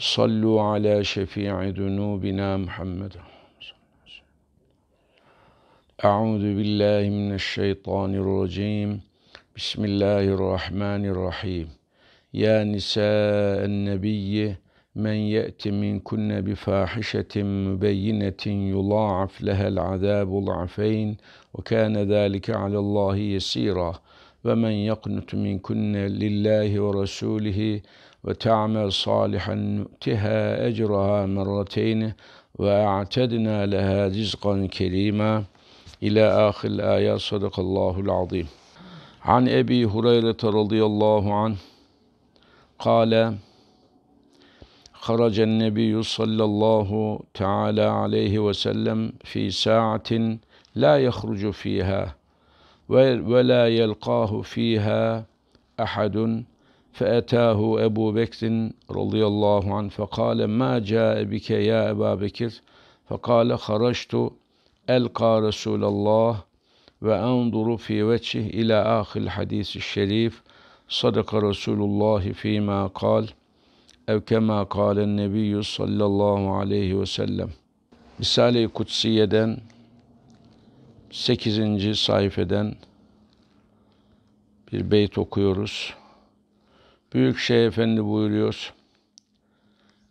Sallu ala şefii dunubina Muhammed. Euzu billahi mineşşeytanirracim. Bismillahirrahmanirrahim. Ya nisa'en nebiyyi men ye'ti min kunne bi fahişetin mübeyyinetin yula'af lehel azabul afeyn ve kâne zâlike alallahi yesîrâ ve men yaknut min kunne lillahi ve rasûlihi وتعمل صالحا نؤتها أجرها مرتين وأعتدنا لها رزقا كريما إلى آخر الآية صدق الله العظيم عن أبي هريرة رضي الله عنه قال خرج النبي صلى الله تعالى عليه وسلم في ساعة لا يخرج فيها ولا يلقاه فيها أحد فأتاه أبو بكر رضي الله عنه فقال ما جاء بك يا أبا بكر فقال خرجت ألقى رسول الله وأنظر في وجهه إلى آخر الحديث الشريف صدق رسول الله فيما قال أو كما قال النبي صلى الله عليه وسلم Risale-i Kutsiye'den 8. sayfeden bir beyt okuyoruz. Büyük Şeyh Efendi buyuruyor.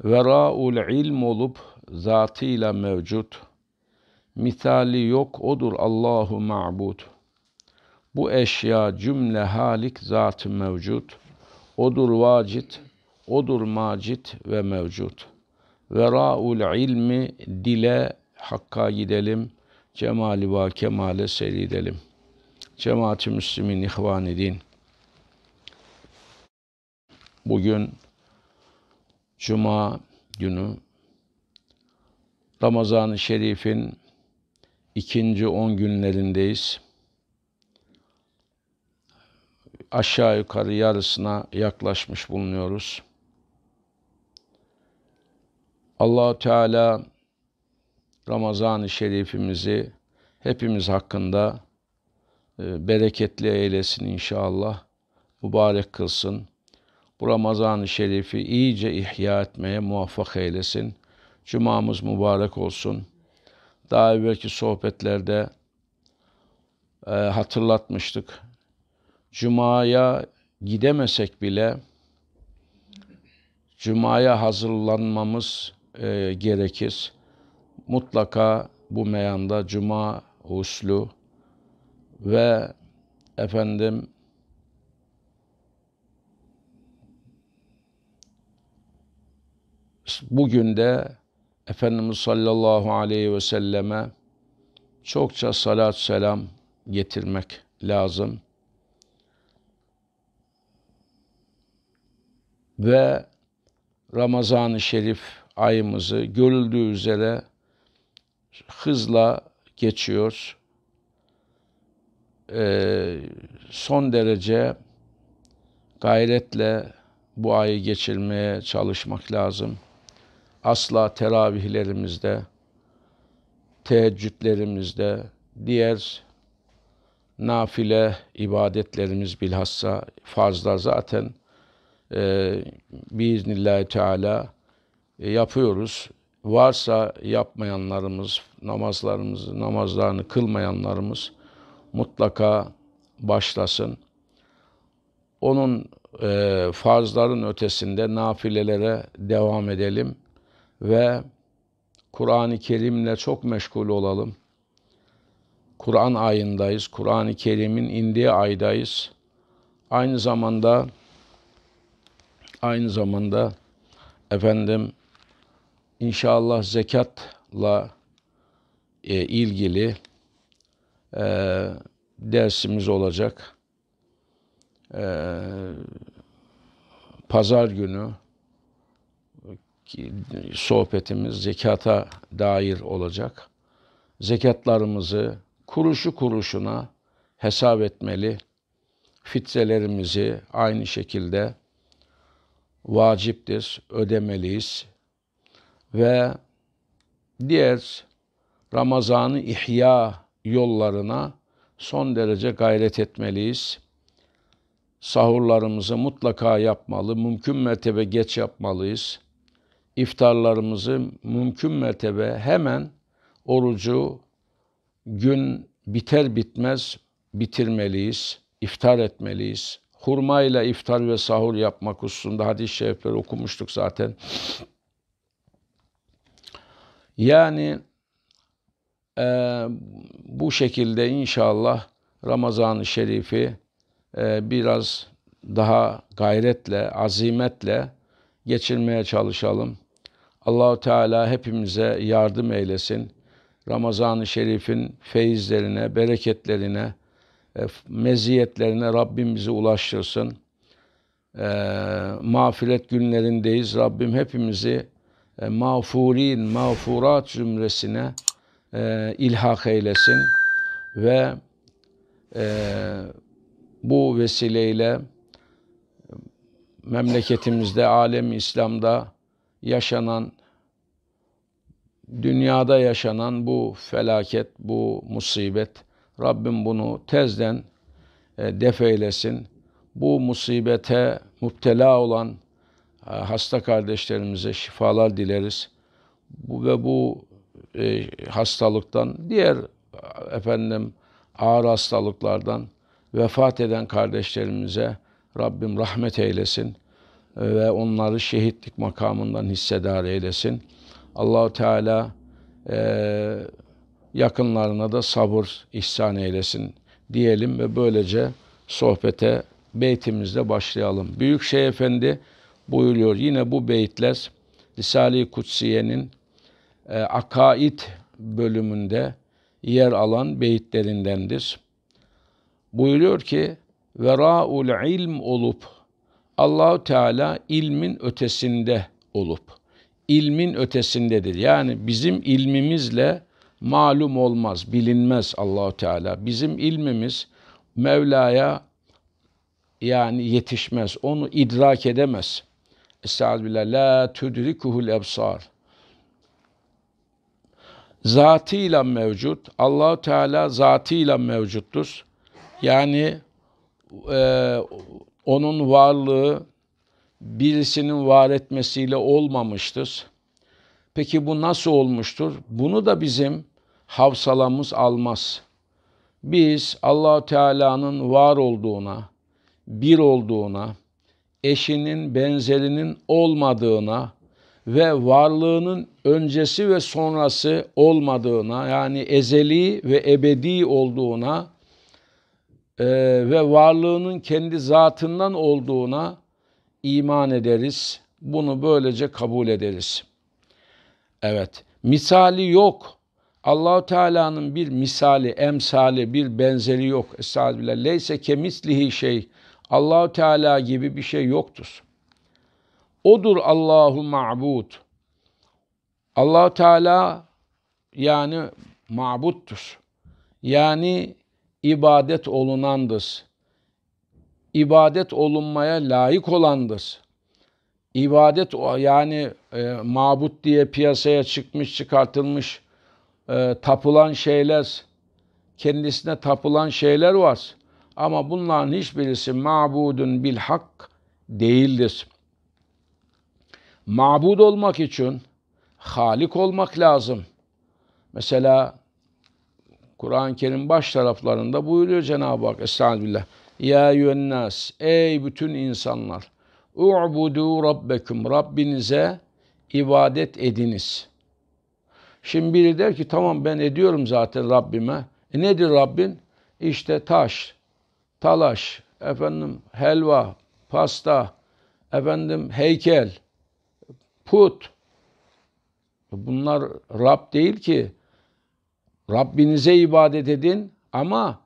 Vera'ul ilm olup zatıyla mevcut. Misali yok odur Allahu ma'bud. Bu eşya cümle halik zatı mevcut. Odur vacit, odur macit ve mevcut. Vera'ul ilmi dile hakka gidelim. Cemali va kemale seyredelim. Cemaati Müslümin ihvan edin. Bugün Cuma günü Ramazan-ı Şerif'in ikinci on günlerindeyiz. Aşağı yukarı yarısına yaklaşmış bulunuyoruz. allah Teala Ramazan-ı Şerifimizi hepimiz hakkında e, bereketli eylesin inşallah. Mübarek kılsın. Bu Ramazan-ı Şerif'i iyice ihya etmeye muvaffak eylesin. Cumamız mübarek olsun. Daha evvelki sohbetlerde e, hatırlatmıştık. Cuma'ya gidemesek bile Cuma'ya hazırlanmamız e, gerekir. Mutlaka bu meyanda Cuma uslu ve efendim bugün de Efendimiz sallallahu aleyhi ve selleme çokça salat selam getirmek lazım. Ve Ramazan-ı Şerif ayımızı görüldüğü üzere hızla geçiyor. Ee, son derece gayretle bu ayı geçirmeye çalışmak lazım asla teravihlerimizde, teheccüdlerimizde, diğer nafile ibadetlerimiz bilhassa fazla zaten e, biiznillahü teala e, yapıyoruz. Varsa yapmayanlarımız, namazlarımızı, namazlarını kılmayanlarımız mutlaka başlasın. Onun e, farzların ötesinde nafilelere devam edelim ve Kur'an-ı Kerim'le çok meşgul olalım. Kur'an ayındayız. Kur'an-ı Kerim'in indiği aydayız. Aynı zamanda aynı zamanda efendim inşallah zekatla e, ilgili e, dersimiz olacak. E, Pazar günü sohbetimiz zekata dair olacak. Zekatlarımızı kuruşu kuruşuna hesap etmeli. Fitrelerimizi aynı şekilde vaciptir, ödemeliyiz. Ve diğer Ramazan'ı ihya yollarına son derece gayret etmeliyiz. Sahurlarımızı mutlaka yapmalı, mümkün mertebe geç yapmalıyız iftarlarımızı mümkün mertebe hemen orucu gün biter bitmez bitirmeliyiz, iftar etmeliyiz. Hurma ile iftar ve sahur yapmak hususunda hadis-i şerifleri okumuştuk zaten. Yani e, bu şekilde inşallah Ramazan-ı Şerif'i e, biraz daha gayretle, azimetle geçirmeye çalışalım. Allahu Teala hepimize yardım eylesin. Ramazan-ı Şerif'in feyizlerine, bereketlerine, e, meziyetlerine Rabbim bizi ulaştırsın. E, mağfiret günlerindeyiz. Rabbim hepimizi e, mağfurin, mağfurat zümresine e, ilhak eylesin ve e, bu vesileyle e, memleketimizde, alem İslam'da yaşanan, dünyada yaşanan bu felaket, bu musibet, Rabbim bunu tezden e, defeylesin. Bu musibete müptela olan e, hasta kardeşlerimize şifalar dileriz. Bu ve bu e, hastalıktan diğer e, efendim ağır hastalıklardan vefat eden kardeşlerimize Rabbim rahmet eylesin. Ee, ve onları şehitlik makamından hissedar eylesin. Allahu Teala e, yakınlarına da sabır ihsan eylesin diyelim ve böylece sohbete beytimizle başlayalım. Büyük Şeyh Efendi buyuruyor yine bu beyitler Risale-i Kutsiye'nin e, akaid bölümünde yer alan beyitlerindendir. Buyuruyor ki, ve Raul ilm olup Allahu Teala ilmin ötesinde olup ilmin ötesindedir. Yani bizim ilmimizle malum olmaz, bilinmez Allahu Teala. Bizim ilmimiz Mevla'ya yani yetişmez. Onu idrak edemez. Estağfirullah. La tudrikuhul ebsar. Zatıyla mevcut. Allahu Teala zatıyla mevcuttur. Yani e, onun varlığı birisinin var etmesiyle olmamıştır. Peki bu nasıl olmuştur? Bunu da bizim havsalamız almaz. Biz Allahu Teala'nın var olduğuna, bir olduğuna, eşinin benzerinin olmadığına ve varlığının öncesi ve sonrası olmadığına yani ezeli ve ebedi olduğuna e, ve varlığının kendi zatından olduğuna iman ederiz. Bunu böylece kabul ederiz. Evet, misali yok. Allahu Teala'nın bir misali, emsali, bir benzeri yok. Estağfirullah. Leyse kemislihi şey. Allahu Teala gibi bir şey yoktur. Odur Allahu ma'bud. Allahu Teala yani ma'buttur. Yani ibadet olunandır. İbadet olunmaya layık olandır. İbadet yani e, mabut diye piyasaya çıkmış çıkartılmış e, tapılan şeyler, kendisine tapılan şeyler var. Ama bunların hiçbirisi mabudun bil hak değildir. Mabud olmak için halik olmak lazım. Mesela Kur'an-ı Kerim baş taraflarında buyuruyor Cenab-ı Hak Estağfirullah. Ya yönnas, ey bütün insanlar. U'budu rabbekum, Rabbinize ibadet ediniz. Şimdi biri der ki tamam ben ediyorum zaten Rabbime. E nedir Rabbin? İşte taş, talaş, efendim helva, pasta, efendim heykel, put. Bunlar Rab değil ki. Rabbinize ibadet edin ama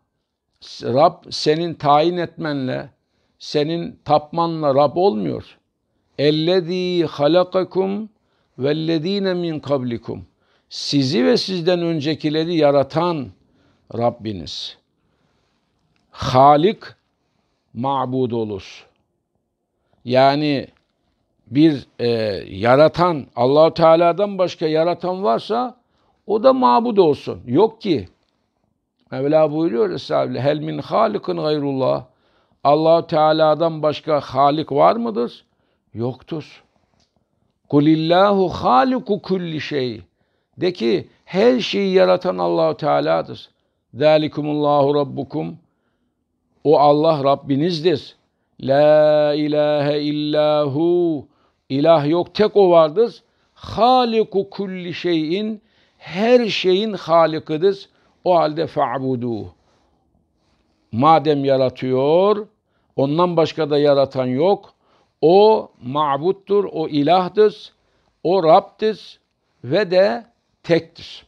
Rab senin tayin etmenle, senin tapmanla Rab olmuyor. Ellezî halakakum vellezîne min kablikum. Sizi ve sizden öncekileri yaratan Rabbiniz. Halik mabud olur. Yani bir e, yaratan, Allahu Teala'dan başka yaratan varsa o da mabud olsun. Yok ki. Mevla buyuruyor Estağfirullah. Hel min halikın gayrullah. allah Teala'dan başka halik var mıdır? Yoktur. Kulillahu haliku kulli şey. De ki her şeyi yaratan Allahu Teala'dır. Zalikumullahu rabbukum. O Allah Rabbinizdir. La ilahe illahu. İlah yok tek o vardır. Haliku kulli şeyin her şeyin Halık'ıdır. O halde fa'budu. Madem yaratıyor, ondan başka da yaratan yok. O mabuttur, o ilahdır, o Rab'dir ve de tektir.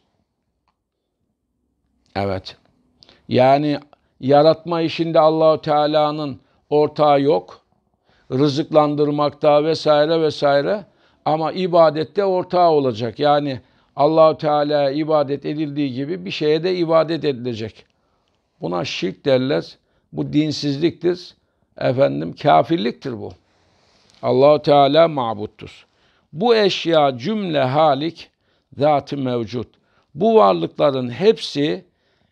Evet. Yani yaratma işinde Allahu Teala'nın ortağı yok. Rızıklandırmakta vesaire vesaire ama ibadette ortağı olacak. Yani Allahu Teala ibadet edildiği gibi bir şeye de ibadet edilecek. Buna şirk derler. Bu dinsizliktir. Efendim kafirliktir bu. Allahu Teala mabuttur. Bu eşya cümle halik zatı mevcut. Bu varlıkların hepsi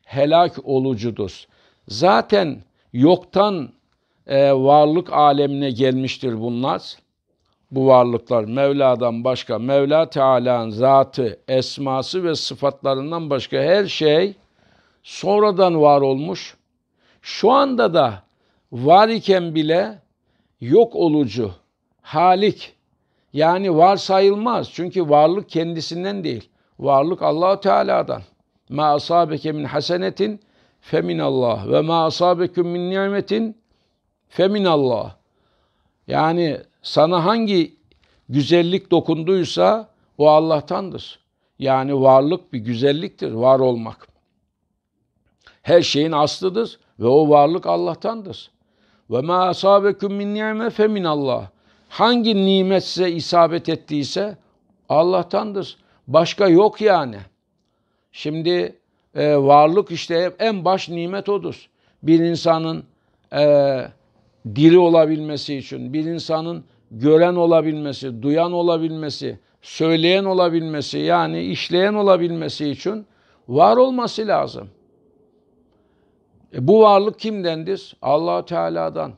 helak olucudur. Zaten yoktan e, varlık alemine gelmiştir bunlar bu varlıklar Mevla'dan başka Mevla Teala'nın zatı, esması ve sıfatlarından başka her şey sonradan var olmuş. Şu anda da var iken bile yok olucu, halik yani var sayılmaz. Çünkü varlık kendisinden değil. Varlık Allah Teala'dan. Ma asabeke min hasenetin feminallah ve ma asabeküm min nimetin feminallah. Yani sana hangi güzellik dokunduysa o Allah'tandır. Yani varlık bir güzelliktir, var olmak. Her şeyin aslıdır ve o varlık Allah'tandır. Ve ma asabekum min ni'me fe min Allah. Hangi nimet size isabet ettiyse Allah'tandır. Başka yok yani. Şimdi e, varlık işte en baş nimet odur. Bir insanın e, diri olabilmesi için, bir insanın gören olabilmesi, duyan olabilmesi, söyleyen olabilmesi yani işleyen olabilmesi için var olması lazım. E bu varlık kimdendir? Allah Teala'dan.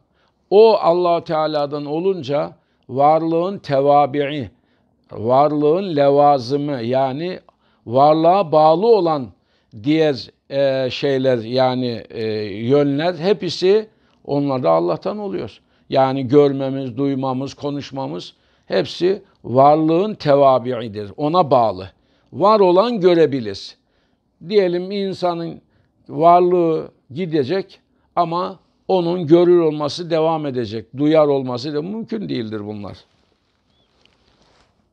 O Allah Teala'dan olunca varlığın tevabii, varlığın levazımı yani varlığa bağlı olan diğer e, şeyler yani e, yönler hepsi onlarda Allah'tan oluyor. Yani görmemiz, duymamız, konuşmamız hepsi varlığın tevabiidir. Ona bağlı. Var olan görebilir. Diyelim insanın varlığı gidecek ama onun görür olması devam edecek. Duyar olması da mümkün değildir bunlar.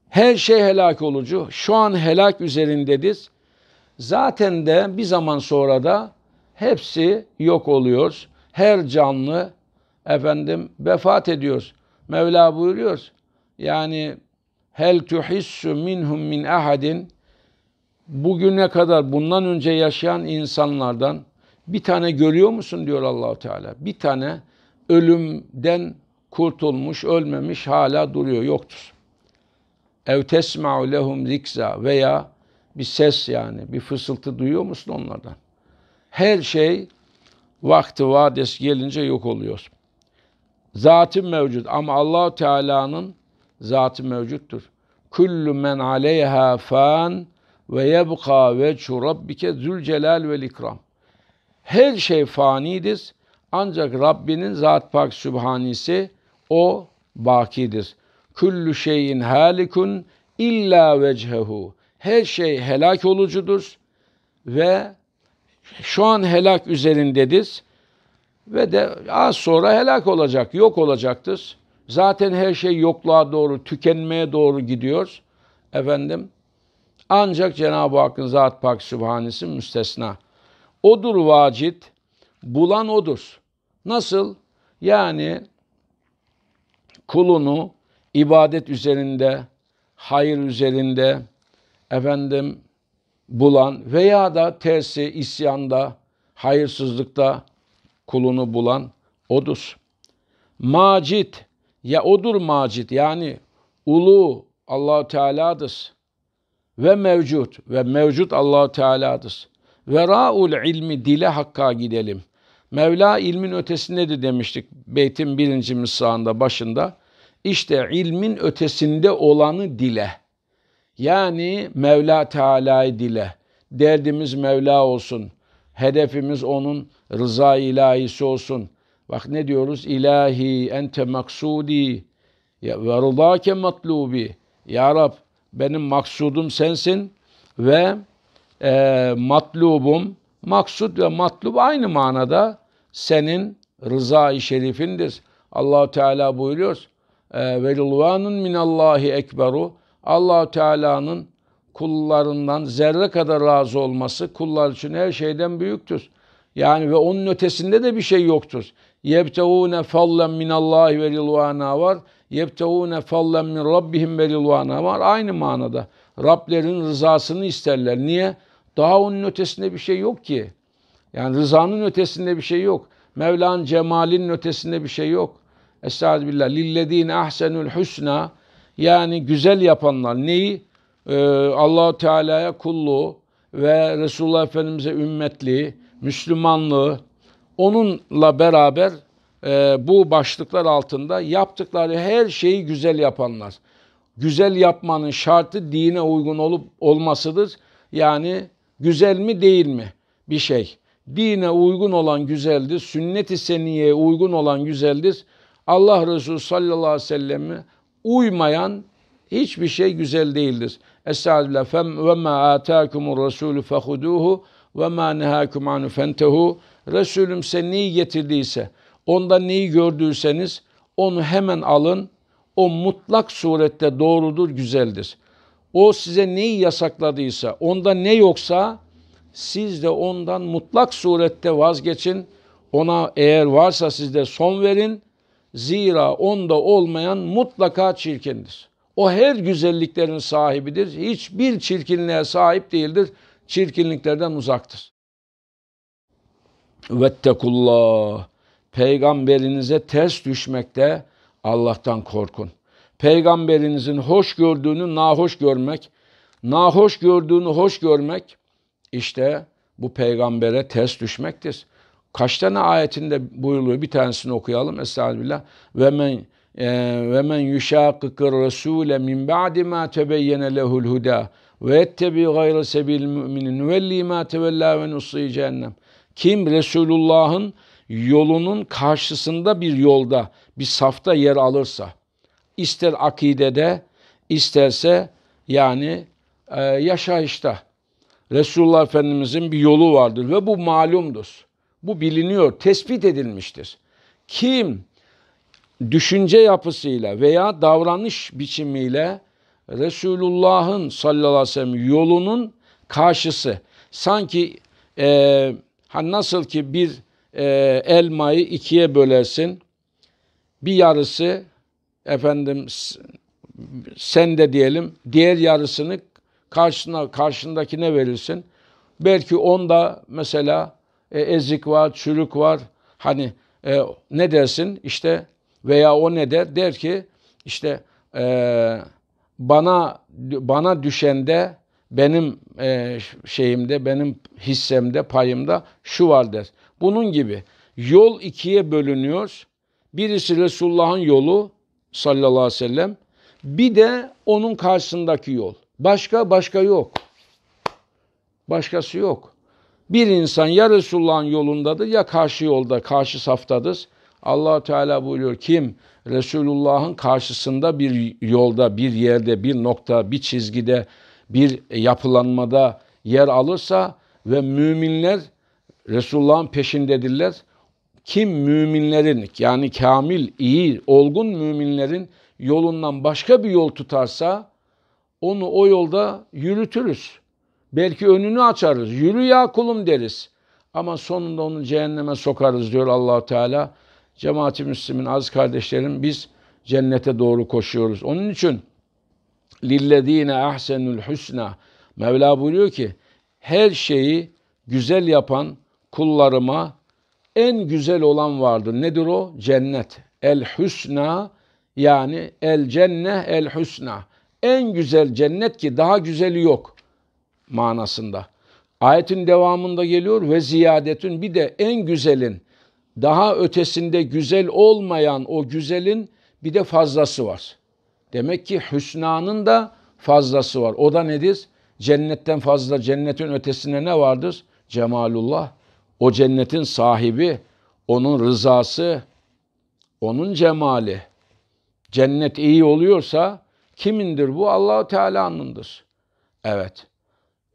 Her şey helak olucu. Şu an helak üzerindedir. Zaten de bir zaman sonra da hepsi yok oluyor. Her canlı, efendim vefat ediyoruz. Mevla buyuruyor. Yani hel tuhissu minhum min ahadin bugüne kadar bundan önce yaşayan insanlardan bir tane görüyor musun diyor Allahu Teala. Bir tane ölümden kurtulmuş, ölmemiş hala duruyor, yoktur. Ev tesma'u lehum zikza veya bir ses yani bir fısıltı duyuyor musun onlardan? Her şey vakti vades gelince yok oluyor. Zatı mevcut ama Allahu Teala'nın zatı mevcuttur. Kullu men aleyha fan ve yebqa veçhu rabbike zülcelal vel ikram. Her şey fanidir ancak Rabbinin zat pak sübhanisi o bakidir. Kullu şeyin halikun illa vechehu. Her şey helak olucudur ve şu an helak üzerindedir ve de az sonra helak olacak, yok olacaktır. Zaten her şey yokluğa doğru, tükenmeye doğru gidiyor. Efendim, ancak Cenab-ı Hakk'ın Zat Pak Sübhanesi müstesna. Odur vacit, bulan odur. Nasıl? Yani kulunu ibadet üzerinde, hayır üzerinde efendim bulan veya da tersi isyanda, hayırsızlıkta kulunu bulan odur. Macit ya odur macit yani ulu Allahu Teala'dır. Ve mevcut ve mevcut Allahu Teala'dır. Ve raul ilmi dile hakka gidelim. Mevla ilmin ötesindedir demiştik beytin birincimiz sağında başında. İşte ilmin ötesinde olanı dile. Yani Mevla Teala'yı dile. Derdimiz Mevla olsun. Hedefimiz onun rıza ilahisi olsun. Bak ne diyoruz? İlahi ente maksudi ve rızake matlubi. Ya Rab benim maksudum sensin ve e, matlubum, maksud ve matlub aynı manada senin rıza-i şerifindir. allah Teala buyuruyor. E, ve rılvanın minallahi ekberu. allah Teala'nın kullarından zerre kadar razı olması kullar için her şeyden büyüktür. Yani ve onun ötesinde de bir şey yoktur. Yebteûne fallen Allah ve rilvana var. Yebteûne fallen min rabbihim ve rilvana var. Aynı manada. Rablerin rızasını isterler. Niye? Daha onun ötesinde bir şey yok ki. Yani rızanın ötesinde bir şey yok. Mevla'nın cemalinin ötesinde bir şey yok. Estağfirullah. Lillezine ahsenül husna. Yani güzel yapanlar neyi? e, ee, allah Teala'ya kulluğu ve Resulullah Efendimiz'e ümmetliği, Müslümanlığı onunla beraber e, bu başlıklar altında yaptıkları her şeyi güzel yapanlar. Güzel yapmanın şartı dine uygun olup olmasıdır. Yani güzel mi değil mi bir şey. Dine uygun olan güzeldir. Sünnet-i seniyeye uygun olan güzeldir. Allah Resulü sallallahu aleyhi ve selleme uymayan hiçbir şey güzel değildir. Estağfirullah. Fem ve ma atâkumur Rasul'u fehuduhu ve ma nehâkum anu fentehu. Resulüm size neyi getirdiyse, onda neyi gördüyseniz onu hemen alın. O mutlak surette doğrudur, güzeldir. O size neyi yasakladıysa, onda ne yoksa siz de ondan mutlak surette vazgeçin. Ona eğer varsa sizde son verin. Zira onda olmayan mutlaka çirkindir.'' O her güzelliklerin sahibidir. Hiçbir çirkinliğe sahip değildir. Çirkinliklerden uzaktır. Vettekullah. Peygamberinize ters düşmekte Allah'tan korkun. Peygamberinizin hoş gördüğünü nahoş görmek, nahoş gördüğünü hoş görmek işte bu peygambere ters düşmektir. Kaç tane ayetinde buyuruluyor? Bir tanesini okuyalım. Estağfirullah. Ve men ee, ve men yuşakikir rasule min ba'di ma tebeyyene lehul huda ve ettebi gayra sebil müminin velli ma tevella ve nusli cehennem. Kim Resulullah'ın yolunun karşısında bir yolda, bir safta yer alırsa, ister akidede, isterse yani e, yaşayışta. Resulullah Efendimizin bir yolu vardır ve bu malumdur. Bu biliniyor, tespit edilmiştir. Kim düşünce yapısıyla veya davranış biçimiyle Resulullah'ın sallallahu aleyhi ve sellem yolunun karşısı. Sanki e, nasıl ki bir e, elmayı ikiye bölersin, bir yarısı efendim sen de diyelim, diğer yarısını karşına karşındakine verirsin. Belki onda mesela e, ezik var, çürük var. Hani e, ne dersin? İşte veya o ne der? Der ki işte e, bana bana düşende benim e, şeyimde, benim hissemde, payımda şu var der. Bunun gibi yol ikiye bölünüyor. Birisi Resulullah'ın yolu sallallahu aleyhi ve sellem. Bir de onun karşısındaki yol. Başka başka yok. Başkası yok. Bir insan ya Resulullah'ın yolundadır ya karşı yolda, karşı saftadır allah Teala buyuruyor kim Resulullah'ın karşısında bir yolda, bir yerde, bir nokta, bir çizgide, bir yapılanmada yer alırsa ve müminler Resulullah'ın peşindedirler. Kim müminlerin yani kamil, iyi, olgun müminlerin yolundan başka bir yol tutarsa onu o yolda yürütürüz. Belki önünü açarız. Yürü ya kulum deriz. Ama sonunda onu cehenneme sokarız diyor Allah Teala. Cemaati müslimin az kardeşlerim biz cennete doğru koşuyoruz. Onun için lillezine ahsenul husna Mevla buyuruyor ki her şeyi güzel yapan kullarıma en güzel olan vardır. Nedir o? Cennet. El husna yani el cenne el husna. En güzel cennet ki daha güzeli yok manasında. Ayetin devamında geliyor ve ziyadetün bir de en güzelin daha ötesinde güzel olmayan o güzelin bir de fazlası var. Demek ki hüsnanın da fazlası var. O da nedir? Cennetten fazla, cennetin ötesinde ne vardır? Cemalullah. O cennetin sahibi, onun rızası, onun cemali. Cennet iyi oluyorsa kimindir bu? Allahu Teala'nındır. Evet.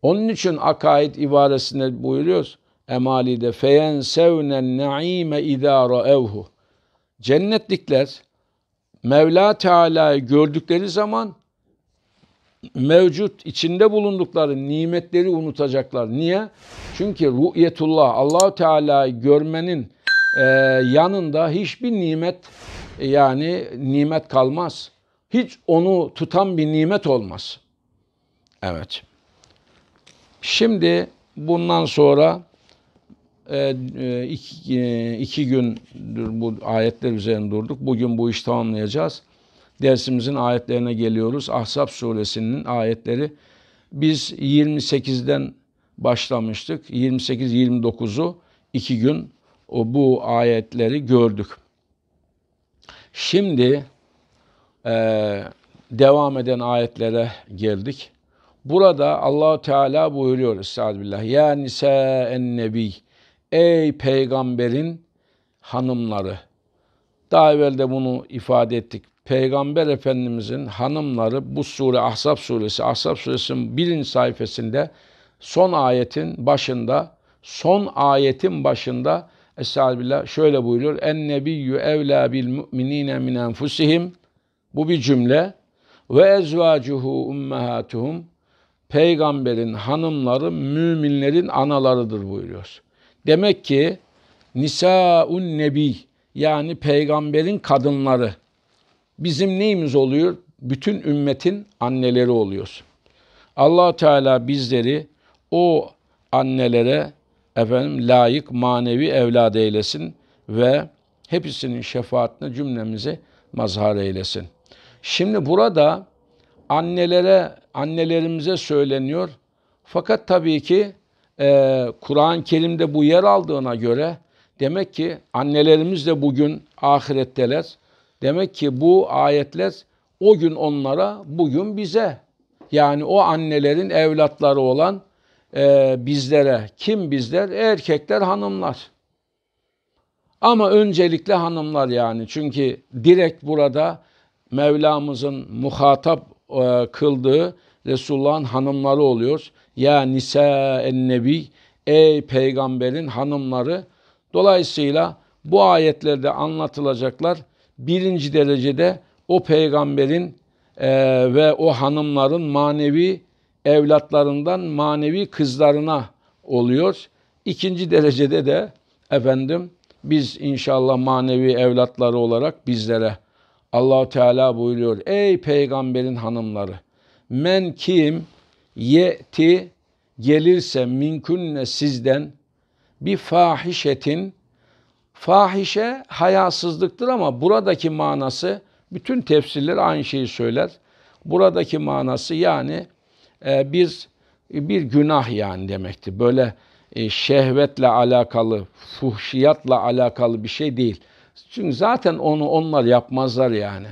Onun için akaid ibaresinde buyuruyoruz emalide feyensevnen naime idâ raevhu. Cennetlikler Mevla Teala'yı gördükleri zaman mevcut içinde bulundukları nimetleri unutacaklar. Niye? Çünkü ru'yetullah Allahu Teala'yı görmenin e, yanında hiçbir nimet yani nimet kalmaz. Hiç onu tutan bir nimet olmaz. Evet. Şimdi bundan sonra e, e, iki, e, iki gündür bu ayetler üzerine durduk. Bugün bu işi tamamlayacağız. Dersimizin ayetlerine geliyoruz. Ahzab suresinin ayetleri. Biz 28'den başlamıştık. 28-29'u iki gün o, bu ayetleri gördük. Şimdi e, devam eden ayetlere geldik. Burada Allahu Teala buyuruyor Estağfirullah. Ya nisa en nebi. Ey peygamberin hanımları. Daha evvel de bunu ifade ettik. Peygamber Efendimizin hanımları bu sure Ahzab suresi, Ahzab suresinin birinci sayfasında son ayetin başında, son ayetin başında Estağfirullah şöyle buyuruyor. En nebiyyü evlâ bil müminine min enfusihim. Bu bir cümle. Ve ezvacuhu ummehatuhum. Peygamberin hanımları müminlerin analarıdır buyuruyor. Demek ki Nisaun Nebi yani peygamberin kadınları bizim neyimiz oluyor? Bütün ümmetin anneleri oluyoruz. allah Teala bizleri o annelere efendim layık manevi evlad eylesin ve hepsinin şefaatini cümlemize mazhar eylesin. Şimdi burada annelere, annelerimize söyleniyor. Fakat tabii ki e, Kur'an-ı Kerim'de bu yer aldığına göre demek ki annelerimiz de bugün ahiretteler. Demek ki bu ayetler o gün onlara, bugün bize. Yani o annelerin evlatları olan e, bizlere. Kim bizler? Erkekler, hanımlar. Ama öncelikle hanımlar yani. Çünkü direkt burada Mevlamızın muhatap e, kıldığı Resulullah'ın hanımları oluyoruz. Ya nisa en nebi ey peygamberin hanımları. Dolayısıyla bu ayetlerde anlatılacaklar birinci derecede o peygamberin e, ve o hanımların manevi evlatlarından manevi kızlarına oluyor. İkinci derecede de efendim biz inşallah manevi evlatları olarak bizlere Allahu Teala buyuruyor. Ey peygamberin hanımları. Men kim? yeti gelirse minkünne sizden bir fahişetin fahişe hayasızlıktır ama buradaki manası bütün tefsirler aynı şeyi söyler. Buradaki manası yani e, bir bir günah yani demekti. Böyle e, şehvetle alakalı, fuhşiyatla alakalı bir şey değil. Çünkü zaten onu onlar yapmazlar yani.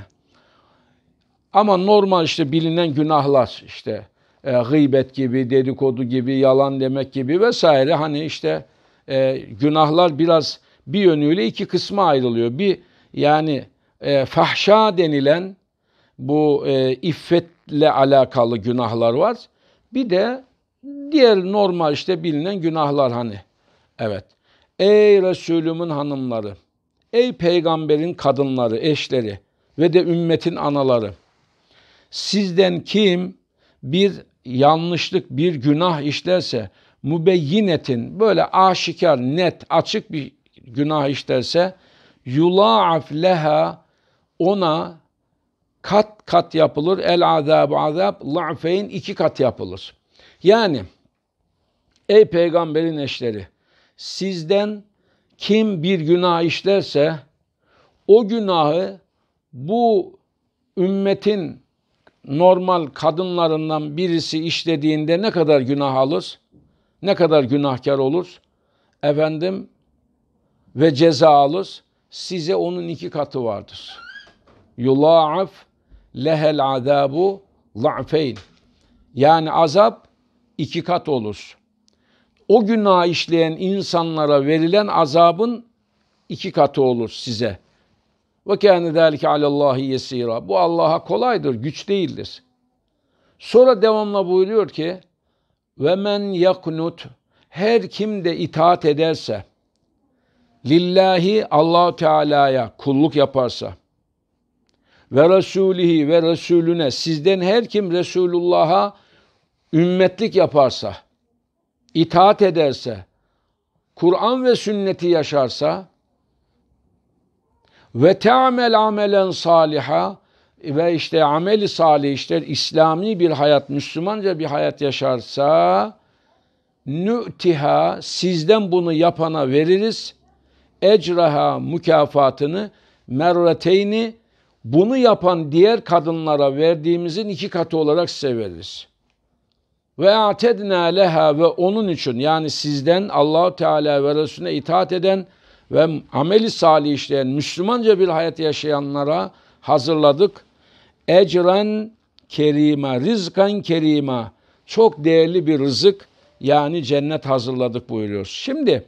Ama normal işte bilinen günahlar işte e, gıybet gibi, dedikodu gibi, yalan demek gibi vesaire hani işte e, günahlar biraz bir yönüyle iki kısma ayrılıyor. Bir yani e, fahşa denilen bu e, iffetle alakalı günahlar var. Bir de diğer normal işte bilinen günahlar hani. Evet. Ey Resulümün hanımları, ey peygamberin kadınları, eşleri ve de ümmetin anaları. Sizden kim bir yanlışlık bir günah işlerse mübeyyinetin böyle aşikar net açık bir günah işlerse yula'af leha ona kat kat yapılır. El azabu azab la'feyn iki kat yapılır. Yani ey peygamberin eşleri sizden kim bir günah işlerse o günahı bu ümmetin normal kadınlarından birisi işlediğinde ne kadar günah alır? Ne kadar günahkar olur? Efendim ve ceza alır. Size onun iki katı vardır. Yula'af lehel azabu la'feyn. Yani azap iki kat olur. O günah işleyen insanlara verilen azabın iki katı olur size. Ve kâne zâlike alallâhi yesîrâ. Bu Allah'a kolaydır, güç değildir. Sonra devamla buyuruyor ki ve men yaknut her kim de itaat ederse lillahi Allah Teala'ya kulluk yaparsa ve Resulihi ve Resulüne sizden her kim Resulullah'a ümmetlik yaparsa, itaat ederse, Kur'an ve sünneti yaşarsa ve te'amel amelen saliha ve işte ameli salih işte İslami bir hayat, Müslümanca bir hayat yaşarsa nü'tiha sizden bunu yapana veririz. Ecraha mükafatını merreteyni bunu yapan diğer kadınlara verdiğimizin iki katı olarak size veririz. Ve atedna leha ve onun için yani sizden Allahu Teala ve Resulüne itaat eden ve ameli salih işleyen, Müslümanca bir hayat yaşayanlara hazırladık. Ecren Kerime, rizkan Kerime, Çok değerli bir rızık yani cennet hazırladık buyuruyoruz. Şimdi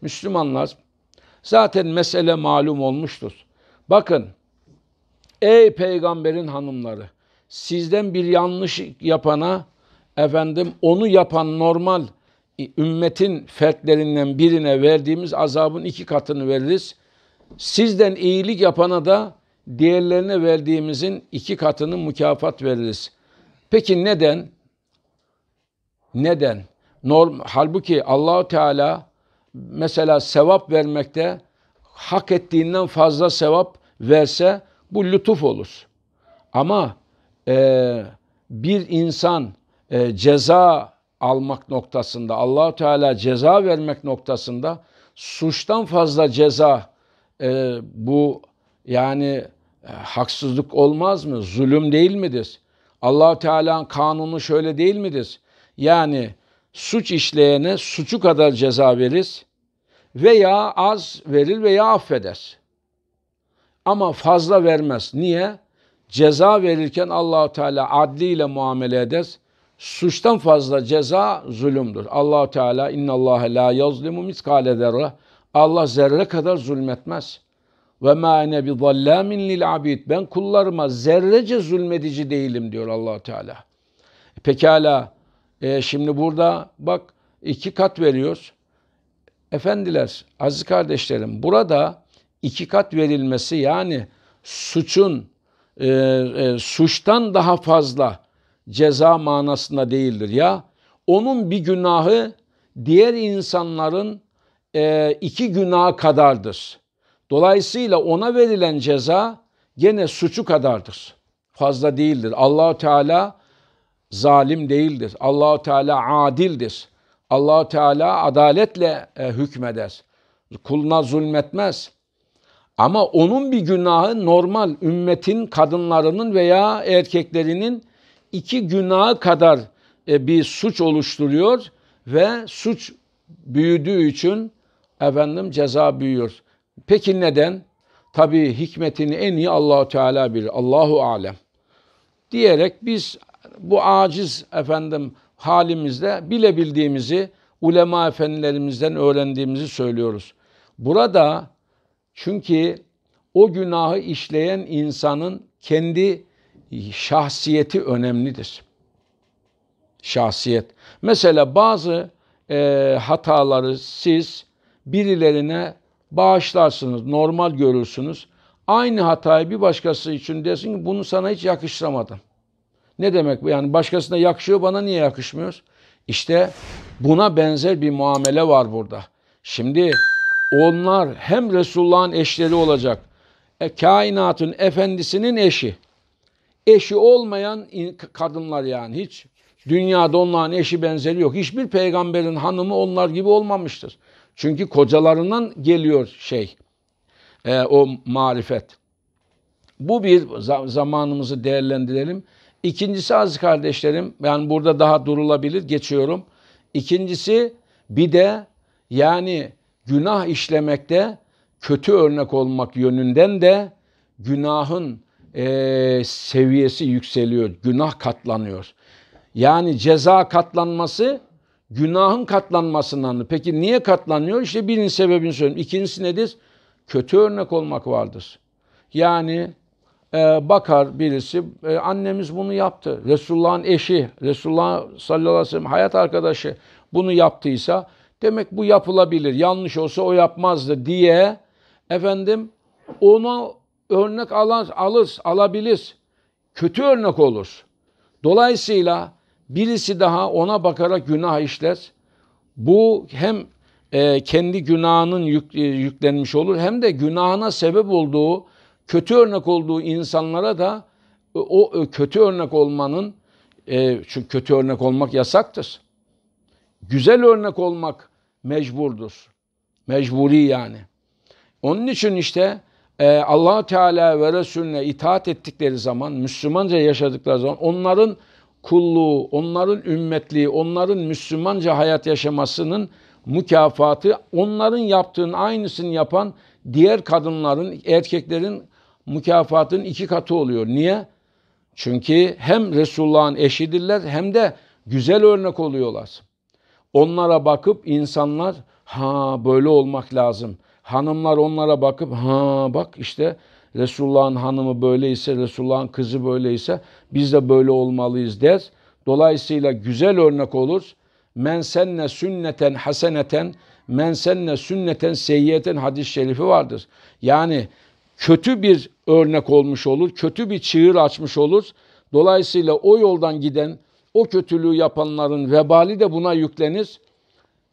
Müslümanlar zaten mesele malum olmuştur. Bakın ey peygamberin hanımları sizden bir yanlış yapana efendim onu yapan normal ümmetin fertlerinden birine verdiğimiz azabın iki katını veririz. Sizden iyilik yapana da diğerlerine verdiğimizin iki katını mükafat veririz. Peki neden? Neden? Norm, halbuki Allahu Teala mesela sevap vermekte hak ettiğinden fazla sevap verse bu lütuf olur. Ama e, bir insan e, ceza almak noktasında, Allahu Teala ceza vermek noktasında suçtan fazla ceza e, bu yani e, haksızlık olmaz mı? Zulüm değil midir? Allahu Teala'nın kanunu şöyle değil midir? Yani suç işleyene suçu kadar ceza verir veya az verir veya affeder. Ama fazla vermez. Niye? Ceza verirken Allahu Teala adliyle muamele eder suçtan fazla ceza zulümdür. Allahu Teala inna Allah la yazlimu miskale zerre. Allah zerre kadar zulmetmez. Ve ma ene bi zallamin lil abid. Ben kullarıma zerrece zulmedici değilim diyor Allahu Teala. E, Pekala e, şimdi burada bak iki kat veriyoruz. Efendiler, aziz kardeşlerim burada iki kat verilmesi yani suçun e, e, suçtan daha fazla ceza manasında değildir. Ya onun bir günahı diğer insanların e, iki günah kadardır. Dolayısıyla ona verilen ceza gene suçu kadardır. Fazla değildir. Allahu Teala zalim değildir. Allahu Teala adildir. Allahu Teala adaletle e, hükmeder. Kuluna zulmetmez. Ama onun bir günahı normal ümmetin kadınlarının veya erkeklerinin iki günaha kadar e, bir suç oluşturuyor ve suç büyüdüğü için efendim ceza büyüyor. Peki neden? Tabii hikmetini en iyi Allahu Teala bilir. Allahu alem. Diyerek biz bu aciz efendim halimizde bilebildiğimizi ulema efendilerimizden öğrendiğimizi söylüyoruz. Burada çünkü o günahı işleyen insanın kendi şahsiyeti önemlidir. Şahsiyet. Mesela bazı e, hataları siz birilerine bağışlarsınız, normal görürsünüz. Aynı hatayı bir başkası için dersin ki bunu sana hiç yakıştıramadım. Ne demek bu? Yani başkasına yakışıyor bana niye yakışmıyor? İşte buna benzer bir muamele var burada. Şimdi onlar hem Resulullah'ın eşleri olacak. E, kainatın efendisinin eşi eşi olmayan kadınlar yani hiç. Dünyada onların eşi benzeri yok. Hiçbir peygamberin hanımı onlar gibi olmamıştır. Çünkü kocalarından geliyor şey, e, o marifet. Bu bir zamanımızı değerlendirelim. İkincisi aziz kardeşlerim, yani burada daha durulabilir, geçiyorum. İkincisi bir de yani günah işlemekte kötü örnek olmak yönünden de günahın e, seviyesi yükseliyor. Günah katlanıyor. Yani ceza katlanması günahın katlanmasından. Peki niye katlanıyor? İşte birinin sebebini söyleyeyim. İkincisi nedir? Kötü örnek olmak vardır. Yani e, bakar birisi e, annemiz bunu yaptı. Resulullah'ın eşi, Resulullah sallallahu aleyhi ve sellem hayat arkadaşı bunu yaptıysa demek bu yapılabilir. Yanlış olsa o yapmazdı diye efendim ona örnek alan, alız, alabilir. Kötü örnek olur. Dolayısıyla birisi daha ona bakarak günah işler. Bu hem e, kendi günahının yük, e, yüklenmiş olur hem de günahına sebep olduğu, kötü örnek olduğu insanlara da e, o, o e, kötü örnek olmanın, e, çünkü kötü örnek olmak yasaktır. Güzel örnek olmak mecburdur. Mecburi yani. Onun için işte e, ee, allah Teala ve Resulüne itaat ettikleri zaman, Müslümanca yaşadıkları zaman onların kulluğu, onların ümmetliği, onların Müslümanca hayat yaşamasının mükafatı onların yaptığın aynısını yapan diğer kadınların, erkeklerin mükafatının iki katı oluyor. Niye? Çünkü hem Resulullah'ın eşidirler hem de güzel örnek oluyorlar. Onlara bakıp insanlar ha böyle olmak lazım.'' Hanımlar onlara bakıp ha bak işte Resulullah'ın hanımı böyleyse, Resulullah'ın kızı böyleyse biz de böyle olmalıyız der. Dolayısıyla güzel örnek olur. Men senne sünneten haseneten, men senne sünneten seyyiyeten hadis-i şerifi vardır. Yani kötü bir örnek olmuş olur, kötü bir çığır açmış olur. Dolayısıyla o yoldan giden, o kötülüğü yapanların vebali de buna yüklenir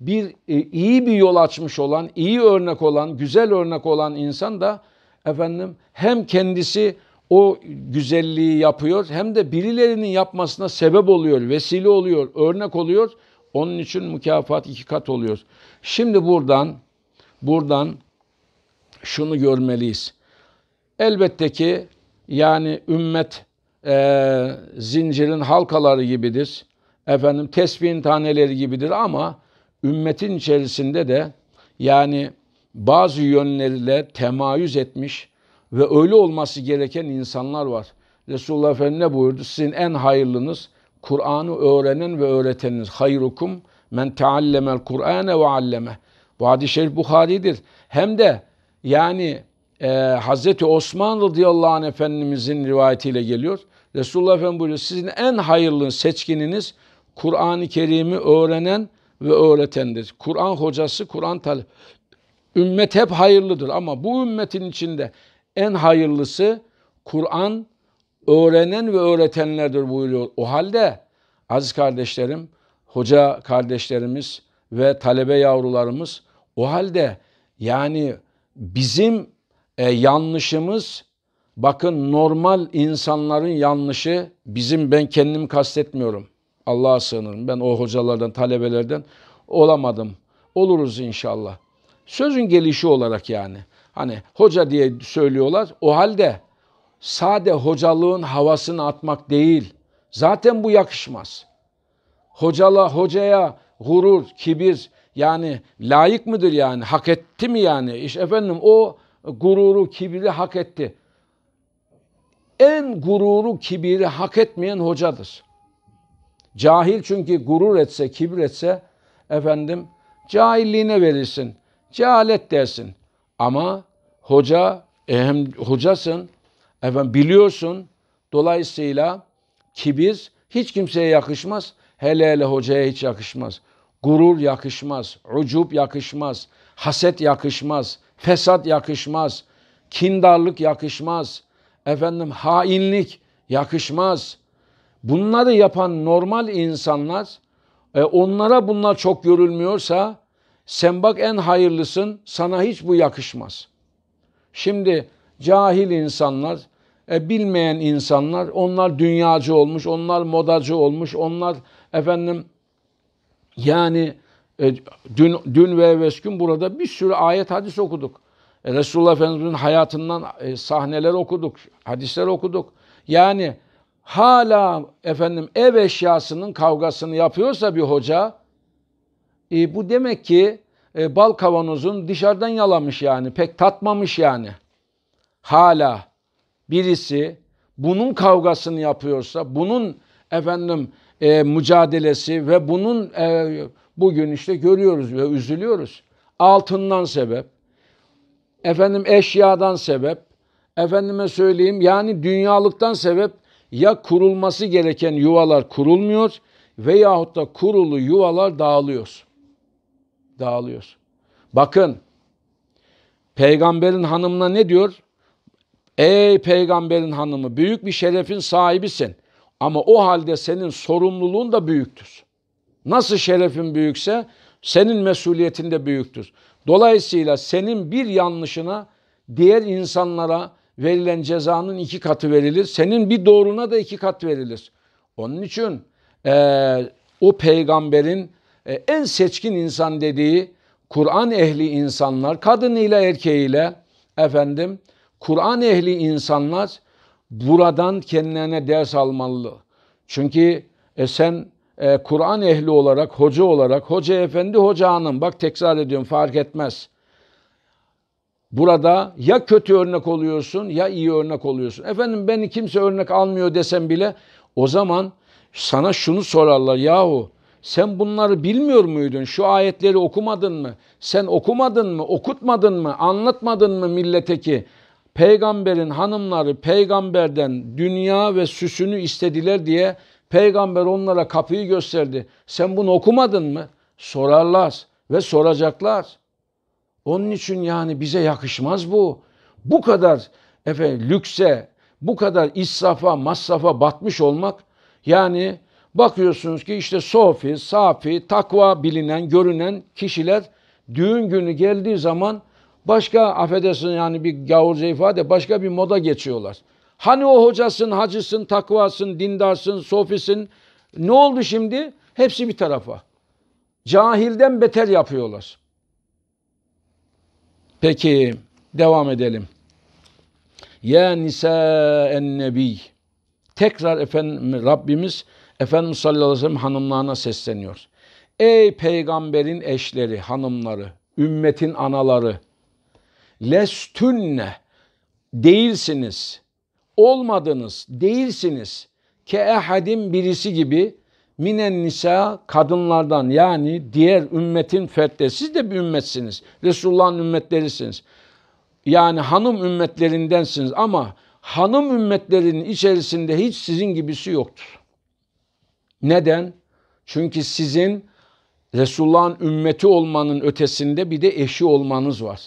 bir e, iyi bir yol açmış olan, iyi örnek olan, güzel örnek olan insan da efendim hem kendisi o güzelliği yapıyor hem de birilerinin yapmasına sebep oluyor, vesile oluyor, örnek oluyor. Onun için mükafat iki kat oluyor. Şimdi buradan buradan şunu görmeliyiz. Elbette ki yani ümmet e, zincirin halkaları gibidir. Efendim tesbihin taneleri gibidir ama ümmetin içerisinde de yani bazı yönleriyle temayüz etmiş ve öyle olması gereken insanlar var. Resulullah Efendimiz ne buyurdu? Sizin en hayırlınız Kur'an'ı öğrenen ve öğreteniniz. Hayrukum men teallemel Kur'ane ve alleme. Bu hadis-i şerif Bukhari'dir. Hem de yani e, Hazreti Osman radıyallahu anh Efendimizin rivayetiyle geliyor. Resulullah Efendimiz buyuruyor sizin en hayırlı seçkininiz Kur'an-ı Kerim'i öğrenen ve öğretendir. Kur'an hocası, Kur'an talep. Ümmet hep hayırlıdır ama bu ümmetin içinde en hayırlısı Kur'an öğrenen ve öğretenlerdir buyuruyor. O halde aziz kardeşlerim, hoca kardeşlerimiz ve talebe yavrularımız o halde yani bizim e, yanlışımız bakın normal insanların yanlışı bizim ben kendimi kastetmiyorum. Allah'a sığınırım. Ben o hocalardan, talebelerden olamadım. Oluruz inşallah. Sözün gelişi olarak yani. Hani hoca diye söylüyorlar. O halde sade hocalığın havasını atmak değil. Zaten bu yakışmaz. Hocala, hocaya gurur, kibir yani layık mıdır yani? Hak etti mi yani? İşte efendim o gururu, kibiri hak etti. En gururu, kibiri hak etmeyen hocadır. Cahil çünkü gurur etse, kibir etse efendim cahilliğine verirsin. Cehalet dersin. Ama hoca, hem hocasın, efendim biliyorsun. Dolayısıyla kibir hiç kimseye yakışmaz. Hele hele hocaya hiç yakışmaz. Gurur yakışmaz, ucub yakışmaz, haset yakışmaz, fesat yakışmaz, kindarlık yakışmaz, efendim hainlik yakışmaz.'' Bunları yapan normal insanlar e, onlara bunlar çok görülmüyorsa sen bak en hayırlısın sana hiç bu yakışmaz. Şimdi cahil insanlar, e, bilmeyen insanlar onlar dünyacı olmuş, onlar modacı olmuş, onlar efendim yani e, dün, dün ve evvelsi gün burada bir sürü ayet hadis okuduk. E, Resulullah Efendimiz'in hayatından e, sahneler okuduk, hadisler okuduk. Yani hala efendim ev eşyasının kavgasını yapıyorsa bir hoca e, bu demek ki e, bal kavanozun dışarıdan yalamış yani pek tatmamış yani. Hala birisi bunun kavgasını yapıyorsa bunun efendim e, mücadelesi ve bunun e, bugün işte görüyoruz ve üzülüyoruz. Altından sebep, efendim eşyadan sebep, efendime söyleyeyim yani dünyalıktan sebep ya kurulması gereken yuvalar kurulmuyor veyahut da kurulu yuvalar dağılıyor. Dağılıyor. Bakın peygamberin hanımına ne diyor? Ey peygamberin hanımı büyük bir şerefin sahibisin ama o halde senin sorumluluğun da büyüktür. Nasıl şerefin büyükse senin mesuliyetin de büyüktür. Dolayısıyla senin bir yanlışına diğer insanlara, verilen cezanın iki katı verilir. Senin bir doğruna da iki kat verilir. Onun için e, o peygamberin e, en seçkin insan dediği Kur'an ehli insanlar, kadınıyla erkeğiyle efendim, Kur'an ehli insanlar buradan kendilerine ders almalı. Çünkü e, sen e, Kur'an ehli olarak, hoca olarak, hoca efendi, hoca hanım, bak tekrar ediyorum fark etmez. Burada ya kötü örnek oluyorsun ya iyi örnek oluyorsun. Efendim beni kimse örnek almıyor desem bile o zaman sana şunu sorarlar yahu sen bunları bilmiyor muydun? Şu ayetleri okumadın mı? Sen okumadın mı? Okutmadın mı? Anlatmadın mı millete ki? Peygamberin hanımları peygamberden dünya ve süsünü istediler diye peygamber onlara kapıyı gösterdi. Sen bunu okumadın mı? Sorarlar ve soracaklar. Onun için yani bize yakışmaz bu. Bu kadar efendim lükse, bu kadar israfa, masrafa batmış olmak yani bakıyorsunuz ki işte sofi, safi, takva bilinen, görünen kişiler düğün günü geldiği zaman başka affedersin yani bir gavurca ifade başka bir moda geçiyorlar. Hani o hocasın, hacısın, takvasın, dindarsın, sofisin ne oldu şimdi? Hepsi bir tarafa. Cahilden beter yapıyorlar. Peki devam edelim. Ya nisa en nebi. Tekrar efendim Rabbimiz Efendimiz sallallahu aleyhi ve sellem hanımlarına sesleniyor. Ey peygamberin eşleri, hanımları, ümmetin anaları. Lestünne değilsiniz. Olmadınız, değilsiniz. Ke ehadim birisi gibi minen nisa kadınlardan yani diğer ümmetin fertleri. Siz de bir ümmetsiniz. Resulullah'ın ümmetlerisiniz. Yani hanım ümmetlerindensiniz ama hanım ümmetlerinin içerisinde hiç sizin gibisi yoktur. Neden? Çünkü sizin Resulullah'ın ümmeti olmanın ötesinde bir de eşi olmanız var.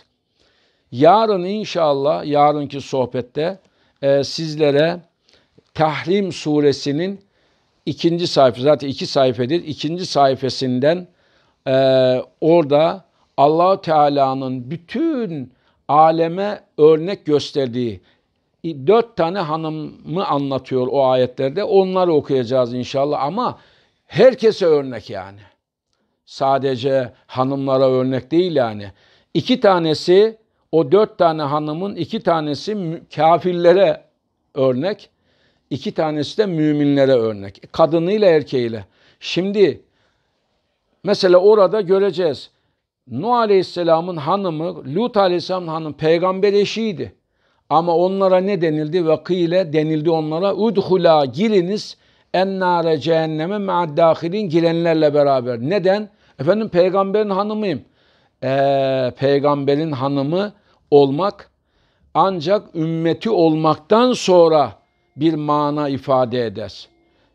Yarın inşallah yarınki sohbette e, sizlere Tahrim suresinin ikinci sayfa zaten iki sayfedir. İkinci sayfasından e, orada Allahu Teala'nın bütün aleme örnek gösterdiği dört tane hanımı anlatıyor o ayetlerde. Onları okuyacağız inşallah ama herkese örnek yani. Sadece hanımlara örnek değil yani. İki tanesi o dört tane hanımın iki tanesi kafirlere örnek. İki tanesi de müminlere örnek. Kadınıyla erkeğiyle. Şimdi mesela orada göreceğiz. Nuh Aleyhisselam'ın hanımı, Lut Aleyhisselam'ın hanımı peygamber eşiydi. Ama onlara ne denildi? Ve kıyle denildi onlara. Udhula giriniz ennare cehenneme meaddâhilin girenlerle beraber. Neden? Efendim peygamberin hanımıyım. Ee, peygamberin hanımı olmak ancak ümmeti olmaktan sonra bir mana ifade eder.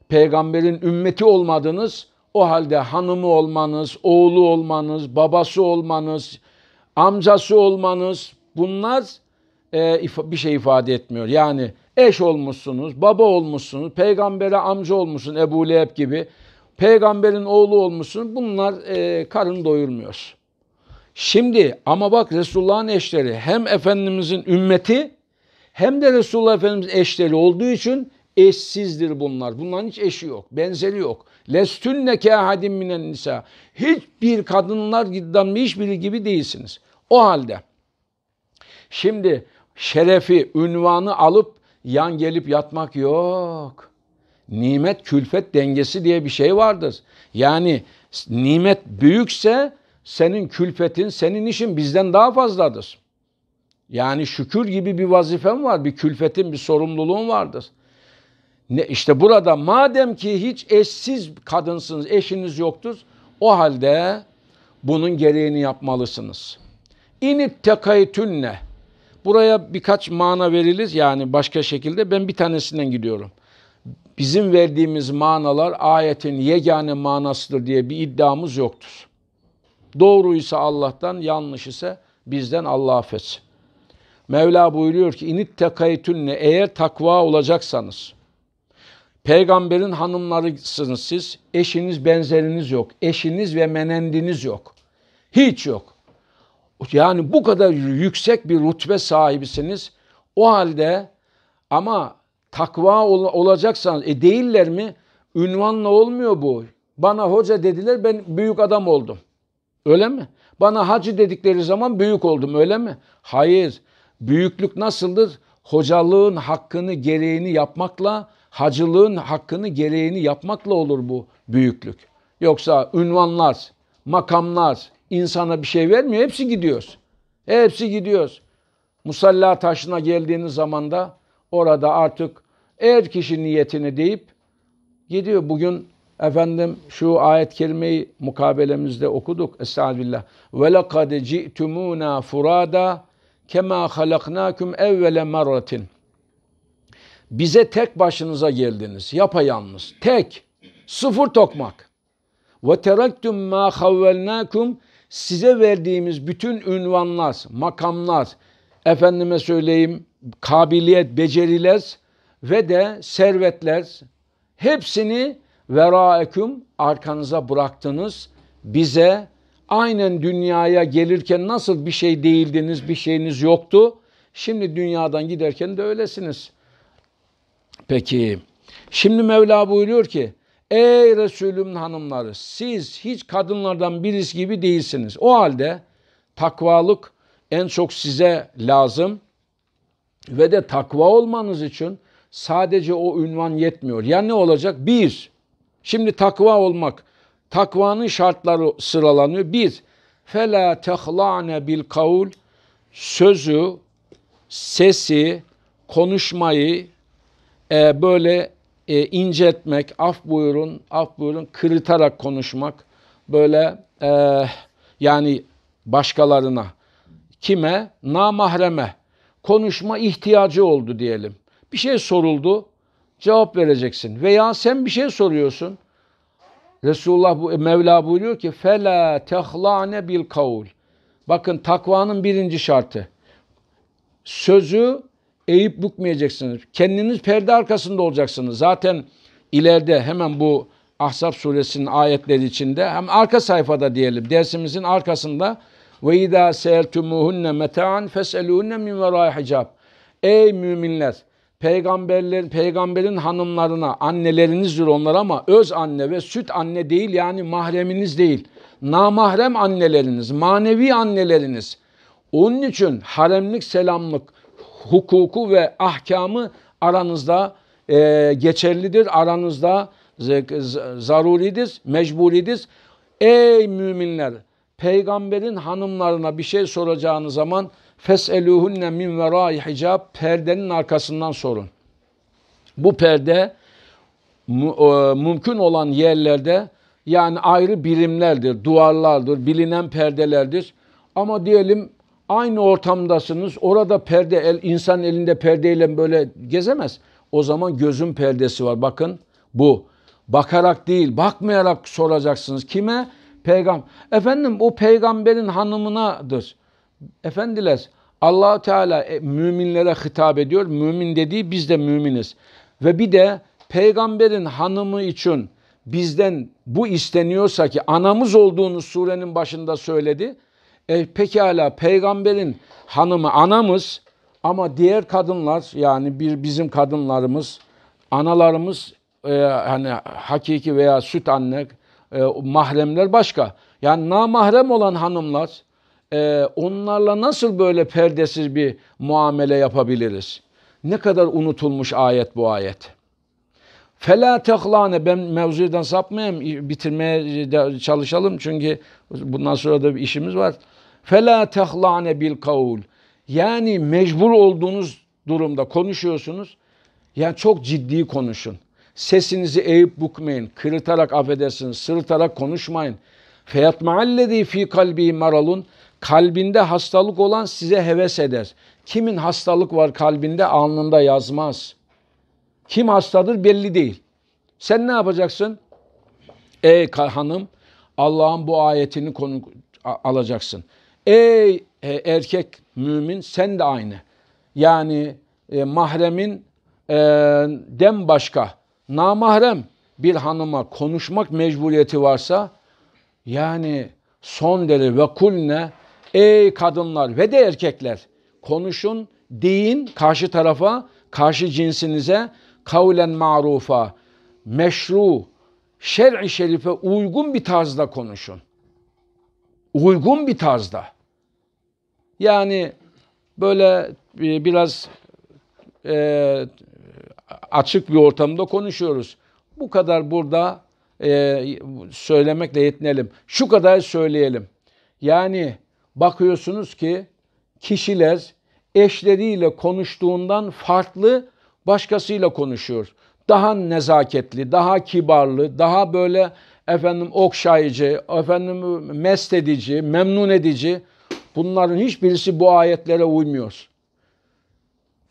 Peygamberin ümmeti olmadınız, o halde hanımı olmanız, oğlu olmanız, babası olmanız, amcası olmanız bunlar e, bir şey ifade etmiyor. Yani eş olmuşsunuz, baba olmuşsunuz, peygambere amca olmuşsun Ebu Leheb gibi. Peygamberin oğlu olmuşsun bunlar e, karın doyurmuyor. Şimdi ama bak Resulullah'ın eşleri hem Efendimizin ümmeti hem de Resulullah Efendimiz eşleri olduğu için eşsizdir bunlar. Bunların hiç eşi yok, benzeri yok. Lestünne kehadim minen nisa. Hiçbir kadınlar gidden hiçbiri gibi değilsiniz. O halde şimdi şerefi, ünvanı alıp yan gelip yatmak yok. Nimet külfet dengesi diye bir şey vardır. Yani nimet büyükse senin külfetin, senin işin bizden daha fazladır. Yani şükür gibi bir vazifen var, bir külfetin, bir sorumluluğun vardır. Ne, işte burada madem ki hiç eşsiz kadınsınız, eşiniz yoktur, o halde bunun gereğini yapmalısınız. İnit tekaytünne. Buraya birkaç mana verilir yani başka şekilde ben bir tanesinden gidiyorum. Bizim verdiğimiz manalar ayetin yegane manasıdır diye bir iddiamız yoktur. Doğruysa Allah'tan, yanlış ise bizden Allah affetsin. Mevla buyuruyor ki init tekaytünne eğer takva olacaksanız peygamberin hanımlarısınız siz eşiniz benzeriniz yok eşiniz ve menendiniz yok hiç yok yani bu kadar yüksek bir rütbe sahibisiniz o halde ama takva ol olacaksanız e değiller mi ünvanla olmuyor bu bana hoca dediler ben büyük adam oldum öyle mi bana hacı dedikleri zaman büyük oldum öyle mi hayır Büyüklük nasıldır? Hocalığın hakkını gereğini yapmakla, hacılığın hakkını gereğini yapmakla olur bu büyüklük. Yoksa ünvanlar, makamlar insana bir şey vermiyor. Hepsi gidiyoruz. Hepsi gidiyoruz. Musalla taşına geldiğiniz zaman da orada artık eğer kişi niyetini deyip gidiyor. Bugün efendim şu ayet kelimeyi mukabelemizde okuduk. Estağfirullah. Ve lekad ci'tumuna furada Kema halaknakum evvele maratin. Bize tek başınıza geldiniz. Yapayalnız. Tek. Sıfır tokmak. Ve teraktum ma havvelnakum. Size verdiğimiz bütün ünvanlar, makamlar, efendime söyleyeyim, kabiliyet, beceriler ve de servetler hepsini veraeküm arkanıza bıraktınız. Bize Aynen dünyaya gelirken nasıl bir şey değildiniz, bir şeyiniz yoktu. Şimdi dünyadan giderken de öylesiniz. Peki şimdi Mevla buyuruyor ki Ey Resulümün hanımları siz hiç kadınlardan birisi gibi değilsiniz. O halde takvalık en çok size lazım ve de takva olmanız için sadece o ünvan yetmiyor. Yani ne olacak? Bir, şimdi takva olmak Takvanın şartları sıralanıyor. Bir, fela tehlane bil kavul sözü, sesi, konuşmayı e, böyle e, incetmek, af buyurun, af buyurun, kırıtarak konuşmak, böyle e, yani başkalarına, kime? Namahreme. Konuşma ihtiyacı oldu diyelim. Bir şey soruldu, cevap vereceksin. Veya sen bir şey soruyorsun, Resulullah bu e, Mevla buyuruyor ki fela tehlane bil kavul. Bakın takvanın birinci şartı. Sözü eğip bükmeyeceksiniz. Kendiniz perde arkasında olacaksınız. Zaten ileride hemen bu Ahzab suresinin ayetleri içinde hem arka sayfada diyelim dersimizin arkasında ve idâ seeltumuhunne meta'an feselûhunne min verâi hicab. Ey müminler peygamberlerin, peygamberin hanımlarına annelerinizdir onlar ama öz anne ve süt anne değil yani mahreminiz değil. Namahrem anneleriniz, manevi anneleriniz. Onun için haremlik, selamlık, hukuku ve ahkamı aranızda e, geçerlidir, aranızda zaruridir, mecburidir. Ey müminler, peygamberin hanımlarına bir şey soracağınız zaman Fes'eluhunne min verai hicab perdenin arkasından sorun. Bu perde e, mümkün olan yerlerde yani ayrı birimlerdir, duvarlardır, bilinen perdelerdir. Ama diyelim aynı ortamdasınız. Orada perde el insan elinde perdeyle böyle gezemez. O zaman gözün perdesi var. Bakın bu. Bakarak değil, bakmayarak soracaksınız kime? Peygamber. Efendim o peygamberin hanımınadır. Efendiler allah Teala e, müminlere hitap ediyor. Mümin dediği biz de müminiz. Ve bir de peygamberin hanımı için bizden bu isteniyorsa ki anamız olduğunu surenin başında söyledi. E, pekala peygamberin hanımı anamız ama diğer kadınlar yani bir bizim kadınlarımız, analarımız e, hani hakiki veya süt anne e, mahremler başka. Yani namahrem olan hanımlar e, onlarla nasıl böyle perdesiz bir muamele yapabiliriz? Ne kadar unutulmuş ayet bu ayet. Fela tehlane ben mevzudan sapmayayım bitirmeye çalışalım çünkü bundan sonra da bir işimiz var. Fela tehlane bil kavul. Yani mecbur olduğunuz durumda konuşuyorsunuz. Yani çok ciddi konuşun. Sesinizi eğip bukmayın. Kırıtarak affedersiniz. Sırıtarak konuşmayın. Feyatma'allezî fi kalbi maralun. Kalbinde hastalık olan size heves eder. Kimin hastalık var kalbinde alnında yazmaz. Kim hastadır belli değil. Sen ne yapacaksın? Ey hanım Allah'ın bu ayetini konu alacaksın. Ey e, erkek mümin sen de aynı. Yani e, mahremin e, den başka namahrem bir hanıma konuşmak mecburiyeti varsa yani son dere ve kul ne? Ey kadınlar ve de erkekler konuşun, deyin karşı tarafa, karşı cinsinize kavlen marufa, meşru, şer'i şerife uygun bir tarzda konuşun. Uygun bir tarzda. Yani böyle e, biraz e, açık bir ortamda konuşuyoruz. Bu kadar burada e, söylemekle yetinelim. Şu kadar söyleyelim. Yani bakıyorsunuz ki kişiler eşleriyle konuştuğundan farklı başkasıyla konuşuyor. Daha nezaketli, daha kibarlı, daha böyle efendim okşayıcı, efendim mest edici, memnun edici. Bunların hiçbirisi bu ayetlere uymuyor.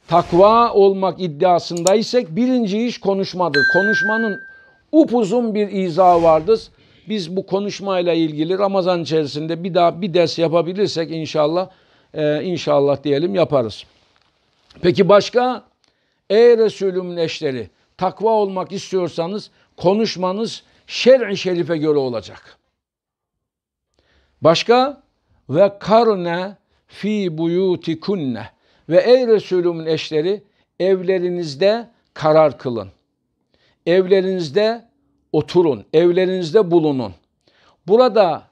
Takva olmak iddiasındaysak birinci iş konuşmadır. Konuşmanın upuzun bir izahı vardır. Biz bu konuşmayla ilgili Ramazan içerisinde bir daha bir ders yapabilirsek inşallah e, inşallah diyelim yaparız. Peki başka? Ey resulümün eşleri takva olmak istiyorsanız konuşmanız şer'i şerife göre olacak. Başka? Ve karne fi buyutikunne ve ey Resulümün eşleri evlerinizde karar kılın. Evlerinizde oturun, evlerinizde bulunun. Burada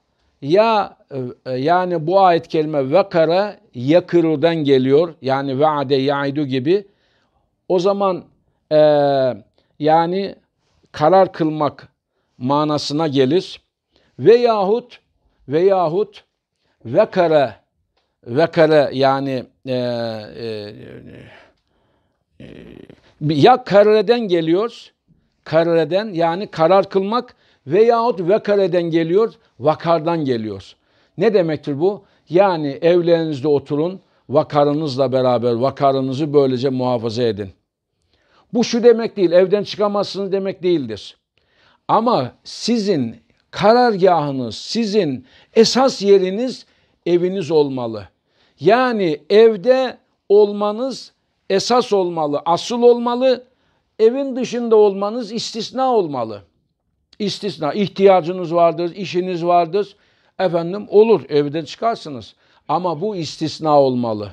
ya e, yani bu ayet kelime vekara yakırıdan geliyor. Yani vaade yaidu gibi. O zaman e, yani karar kılmak manasına gelir. Veyahut veyahut vekara vekara yani e, e, e, ya kareden geliyor karareden yani karar kılmak veyahut vekareden geliyor, vakardan geliyor. Ne demektir bu? Yani evlerinizde oturun, vakarınızla beraber vakarınızı böylece muhafaza edin. Bu şu demek değil, evden çıkamazsınız demek değildir. Ama sizin karargahınız, sizin esas yeriniz eviniz olmalı. Yani evde olmanız esas olmalı, asıl olmalı evin dışında olmanız istisna olmalı. İstisna. ihtiyacınız vardır, işiniz vardır. Efendim olur evden çıkarsınız. Ama bu istisna olmalı.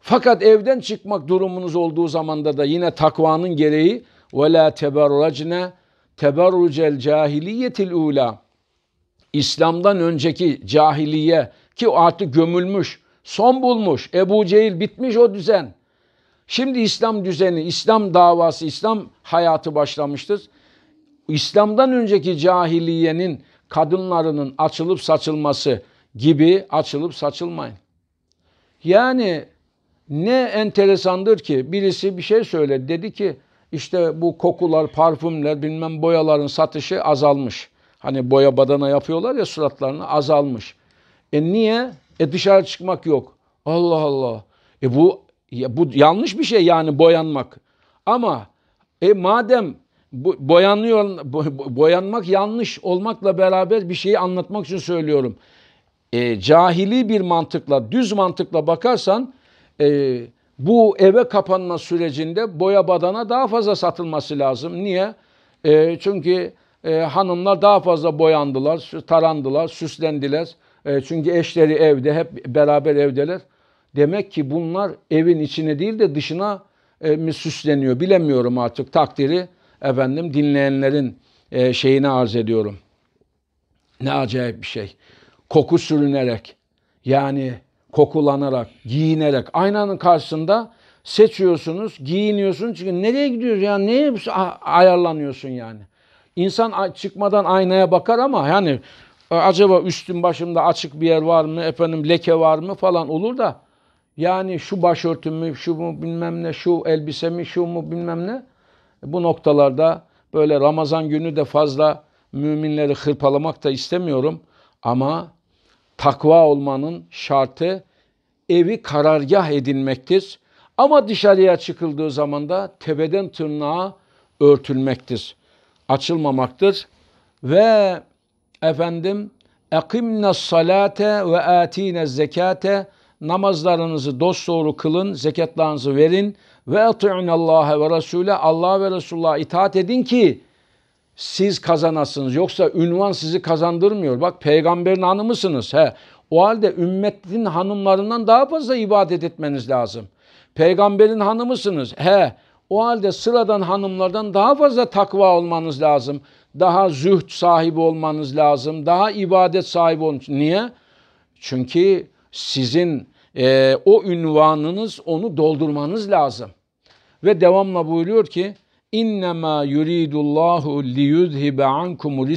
Fakat evden çıkmak durumunuz olduğu zamanda da yine takvanın gereği ve la teberracne teberrucel cahiliyetil ula. İslam'dan önceki cahiliye ki artık gömülmüş, son bulmuş, Ebu Cehil bitmiş o düzen. Şimdi İslam düzeni, İslam davası, İslam hayatı başlamıştır. İslam'dan önceki cahiliyenin kadınlarının açılıp saçılması gibi açılıp saçılmayın. Yani ne enteresandır ki birisi bir şey söyledi dedi ki işte bu kokular, parfümler, bilmem boyaların satışı azalmış. Hani boya badana yapıyorlar ya suratlarını azalmış. E niye? E dışarı çıkmak yok. Allah Allah. E bu ya bu yanlış bir şey yani boyanmak. Ama e madem bu, boyanıyor boyanmak yanlış olmakla beraber bir şeyi anlatmak için söylüyorum. E, cahili bir mantıkla, düz mantıkla bakarsan e, bu eve kapanma sürecinde boya badana daha fazla satılması lazım. Niye? E, çünkü e, hanımlar daha fazla boyandılar, tarandılar, süslendiler. E, çünkü eşleri evde, hep beraber evdeler. Demek ki bunlar evin içine değil de dışına e, mi süsleniyor bilemiyorum artık takdiri efendim dinleyenlerin e, şeyini arz ediyorum. Ne acayip bir şey. Koku sürünerek yani kokulanarak, giyinerek aynanın karşısında seçiyorsunuz, giyiniyorsun. Çünkü nereye gidiyorsun yani neye ayarlanıyorsun yani? İnsan çıkmadan aynaya bakar ama yani e, acaba üstüm başımda açık bir yer var mı efendim leke var mı falan olur da yani şu başörtümü, şu mu bilmem ne, şu elbisemi, şu mu bilmem ne. Bu noktalarda böyle Ramazan günü de fazla müminleri hırpalamak da istemiyorum. Ama takva olmanın şartı evi karargah edinmektir. Ama dışarıya çıkıldığı zaman da tepeden tırnağa örtülmektir. Açılmamaktır. Ve efendim ekimne salate ve atine zekate namazlarınızı dosdoğru kılın, zekatlarınızı verin ve ati'un Allah'a ve Resul'e Allah ve Resul'a itaat edin ki siz kazanasınız. Yoksa ünvan sizi kazandırmıyor. Bak peygamberin hanımısınız. He. O halde ümmetin hanımlarından daha fazla ibadet etmeniz lazım. Peygamberin hanımısınız. He. O halde sıradan hanımlardan daha fazla takva olmanız lazım. Daha zühd sahibi olmanız lazım. Daha ibadet sahibi olmanız Niye? Çünkü sizin e, o ünvanınız onu doldurmanız lazım. Ve devamla buyuruyor ki innema yuridullahu liyuzhibe ankumul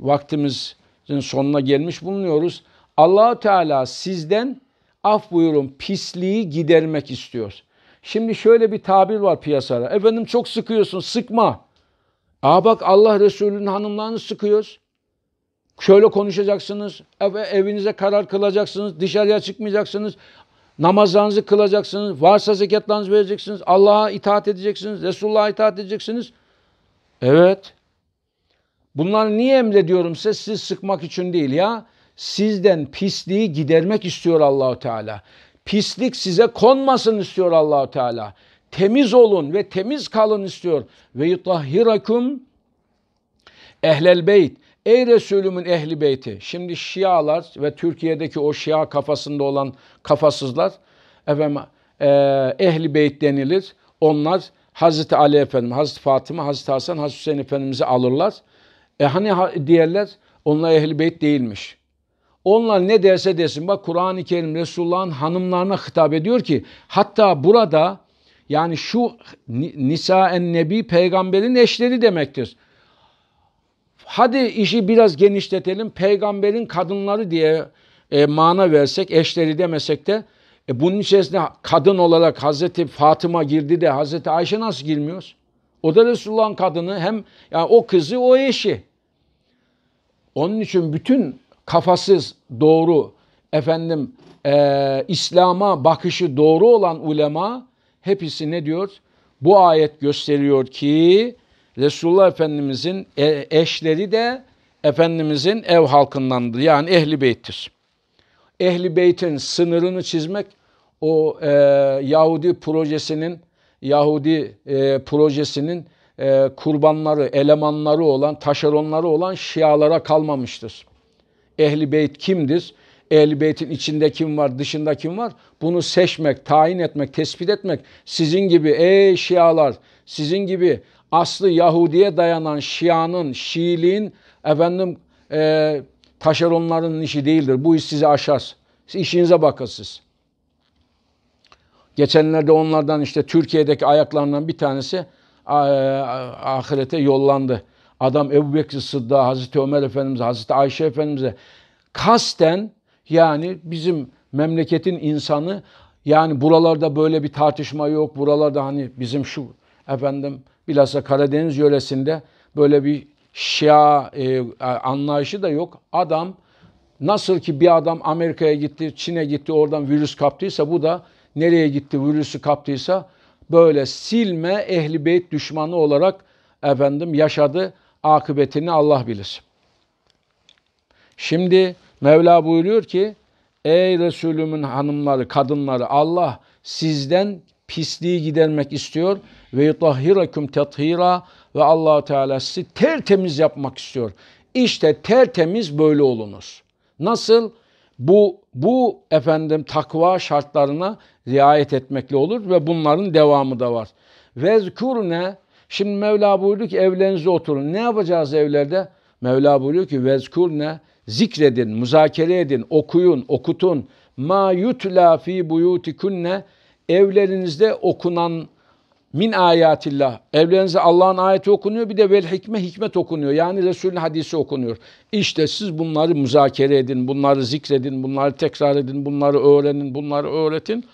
vaktimizin sonuna gelmiş bulunuyoruz. Allahu Teala sizden af buyurun pisliği gidermek istiyor. Şimdi şöyle bir tabir var piyasada. Efendim çok sıkıyorsun sıkma. Aa bak Allah Resulü'nün hanımlarını sıkıyoruz şöyle konuşacaksınız, evinize karar kılacaksınız, dışarıya çıkmayacaksınız, namazlarınızı kılacaksınız, varsa zekatlarınızı vereceksiniz, Allah'a itaat edeceksiniz, Resulullah'a itaat edeceksiniz. Evet. Bunları niye emrediyorum size? Siz sıkmak için değil ya. Sizden pisliği gidermek istiyor Allahu Teala. Pislik size konmasın istiyor Allahu Teala. Temiz olun ve temiz kalın istiyor. Ve yutahhirakum ehlel beyt Ey Resulümün ehli beyti. Şimdi Şialar ve Türkiye'deki o Şia kafasında olan kafasızlar efendim, e, ehli beyt denilir. Onlar Hazreti Ali Efendimiz, Hazreti Fatıma, Hazreti Hasan, Hazreti Hüseyin Efendimiz'i alırlar. E hani diğerler onlar ehli beyt değilmiş. Onlar ne derse desin bak Kur'an-ı Kerim Resulullah'ın hanımlarına hitap ediyor ki hatta burada yani şu Nisa en Nebi peygamberin eşleri demektir. Hadi işi biraz genişletelim. Peygamberin kadınları diye e, mana versek, eşleri demesek de e, bunun içerisinde kadın olarak Hazreti Fatıma girdi de Hazreti Ayşe nasıl girmiyoruz? O da Resulullah'ın kadını hem yani o kızı o eşi. Onun için bütün kafasız doğru efendim e, İslam'a bakışı doğru olan ulema hepsi ne diyor? Bu ayet gösteriyor ki Resulullah Efendimizin e, eşleri de Efendimizin ev halkındandı, Yani ehli beyttir. Ehli beytin sınırını çizmek o e, Yahudi projesinin Yahudi e, projesinin e, kurbanları, elemanları olan, taşeronları olan Şialara kalmamıştır. Ehli beyt kimdir? Ehli beytin içinde kim var, dışında kim var? Bunu seçmek, tayin etmek, tespit etmek sizin gibi ey Şialar, sizin gibi aslı Yahudiye dayanan Şia'nın, Şiiliğin efendim e, taşeronların işi değildir. Bu iş sizi aşar. Siz işinize bakın siz. Geçenlerde onlardan işte Türkiye'deki ayaklarından bir tanesi e, ahirete yollandı. Adam Ebu Bekir Sıddık'a, Hazreti Ömer Efendimiz'e, Hazreti Ayşe Efendimiz'e kasten yani bizim memleketin insanı yani buralarda böyle bir tartışma yok. Buralarda hani bizim şu efendim Bilhassa Karadeniz yöresinde böyle bir Şia e, anlayışı da yok. Adam nasıl ki bir adam Amerika'ya gitti, Çin'e gitti, oradan virüs kaptıysa bu da nereye gitti virüsü kaptıysa böyle silme ehli beyt düşmanı olarak efendim yaşadı. Akıbetini Allah bilir. Şimdi Mevla buyuruyor ki ey Resulümün hanımları, kadınları Allah sizden pisliği gidermek istiyor ve yutahhirakum tethira ve Allah Teala sizi tertemiz yapmak istiyor. İşte tertemiz böyle olunuz. Nasıl? Bu bu efendim takva şartlarına riayet etmekle olur ve bunların devamı da var. Vezkur ne? şimdi Mevla buyurdu ki evlerinize oturun. Ne yapacağız evlerde? Mevla buyuruyor ki vezkurne zikredin, müzakere edin, okuyun, okutun. Ma yutla fi buyutikunne evlerinizde okunan min ayatillah. evlerinizde Allah'ın ayeti okunuyor bir de vel hikme hikmet okunuyor. Yani Resul'ün hadisi okunuyor. İşte siz bunları müzakere edin, bunları zikredin, bunları tekrar edin, bunları öğrenin, bunları öğretin.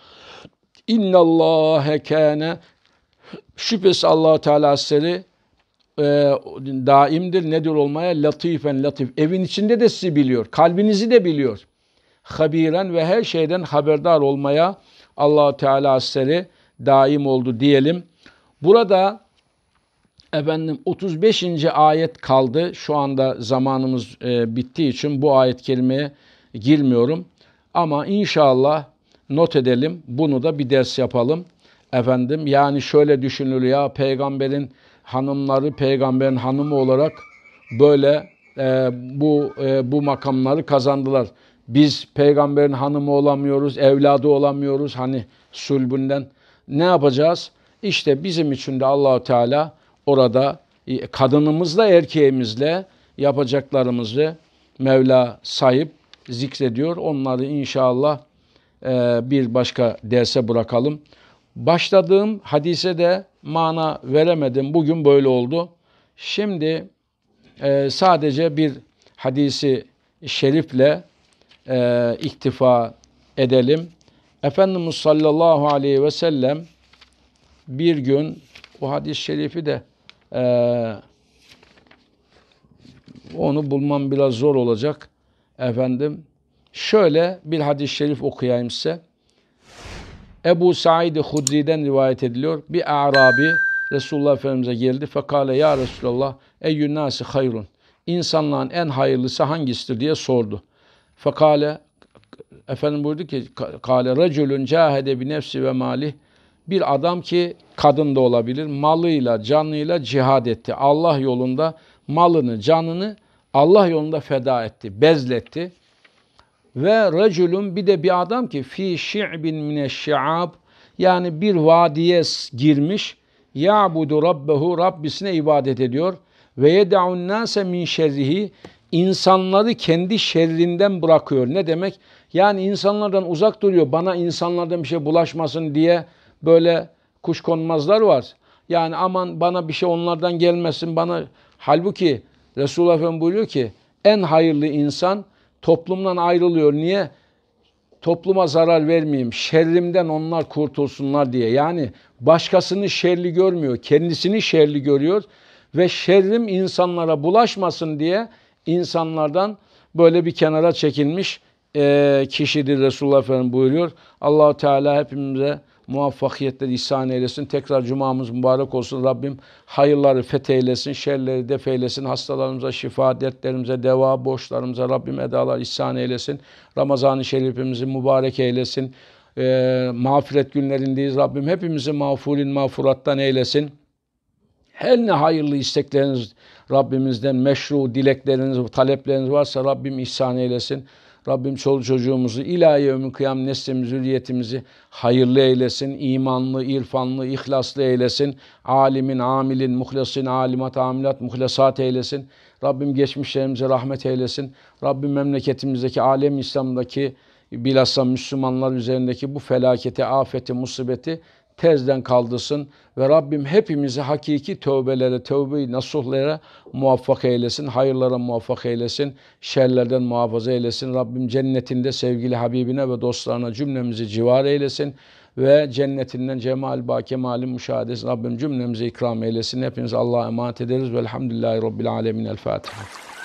İnna Allahe kâne şüphesi Allah Teala sizleri e, daimdir, nedir olmaya? Latifen latif. Evin içinde de sizi biliyor. Kalbinizi de biliyor. Habiren ve her şeyden haberdar olmaya allah Teala Hazretleri daim oldu diyelim. Burada efendim 35. ayet kaldı. Şu anda zamanımız e, bittiği için bu ayet kelimeye girmiyorum. Ama inşallah not edelim. Bunu da bir ders yapalım. Efendim yani şöyle düşünülüyor ya peygamberin hanımları peygamberin hanımı olarak böyle e, bu e, bu makamları kazandılar. Biz peygamberin hanımı olamıyoruz, evladı olamıyoruz hani sulbünden. Ne yapacağız? İşte bizim için de Allahu Teala orada e, kadınımızla erkeğimizle yapacaklarımızı Mevla sahip zikrediyor. Onları inşallah e, bir başka derse bırakalım. Başladığım hadise de mana veremedim. Bugün böyle oldu. Şimdi e, sadece bir hadisi şerifle e, iktifa edelim. Efendimiz sallallahu aleyhi ve sellem bir gün bu hadis-i şerifi de e, onu bulmam biraz zor olacak efendim. Şöyle bir hadis-i şerif okuyayım size. Ebu Said-i Hudri'den rivayet ediliyor. Bir Arabi Resulullah Efendimiz'e geldi. Fekale ya Resulallah eyyün nasi hayrun. İnsanların en hayırlısı hangisidir diye sordu. Fekale efendim buyurdu ki kale racülün cahede bi nefsi ve mali bir adam ki kadın da olabilir malıyla canıyla cihad etti. Allah yolunda malını canını Allah yolunda feda etti, bezletti. Ve racülün bir de bir adam ki fi şi'bin şi'ab yani bir vadiye girmiş ya budu rabbehu Rabbisine ibadet ediyor ve yed'un nase min şerrihi insanları kendi şerrinden bırakıyor. Ne demek? Yani insanlardan uzak duruyor. Bana insanlardan bir şey bulaşmasın diye böyle kuş konmazlar var. Yani aman bana bir şey onlardan gelmesin bana. Halbuki Resulullah Efendimiz buyuruyor ki en hayırlı insan toplumdan ayrılıyor. Niye? Topluma zarar vermeyeyim, şerrimden onlar kurtulsunlar diye. Yani başkasını şerli görmüyor, kendisini şerli görüyor ve şerrim insanlara bulaşmasın diye insanlardan böyle bir kenara çekilmiş e, kişidir Resulullah Efendimiz buyuruyor. Allahu Teala hepimize muvaffakiyetler ihsan eylesin. Tekrar cumamız mübarek olsun. Rabbim hayırları fetheylesin, şerleri def eylesin. Hastalarımıza şifa, dertlerimize deva, borçlarımıza Rabbim edalar ihsan eylesin. Ramazan-ı Şerifimizi mübarek eylesin. E, mağfiret günlerindeyiz. Rabbim hepimizi mağfulin mağfurattan eylesin. Her ne hayırlı istekleriniz Rabbimizden meşru dilekleriniz, talepleriniz varsa Rabbim ihsan eylesin. Rabbim çoluk çocuğumuzu, ilahi ömür kıyam neslimizi, zürriyetimizi hayırlı eylesin, imanlı, irfanlı, ihlaslı eylesin. Alimin, amilin, muhlasin, alimat, amilat, muhlesat eylesin. Rabbim geçmişlerimize rahmet eylesin. Rabbim memleketimizdeki, alem İslam'daki bilhassa Müslümanlar üzerindeki bu felaketi, afeti, musibeti tezden kaldırsın ve Rabbim hepimizi hakiki tövbelere, tövbe-i nasuhlere muvaffak eylesin, hayırlara muvaffak eylesin, şerlerden muhafaza eylesin. Rabbim cennetinde sevgili Habibine ve dostlarına cümlemizi civar eylesin ve cennetinden cemal ba kemalin müşahadesi Rabbim cümlemize ikram eylesin. Hepiniz Allah'a emanet ederiz. Velhamdülillahi Rabbil Alemin. El Fatiha.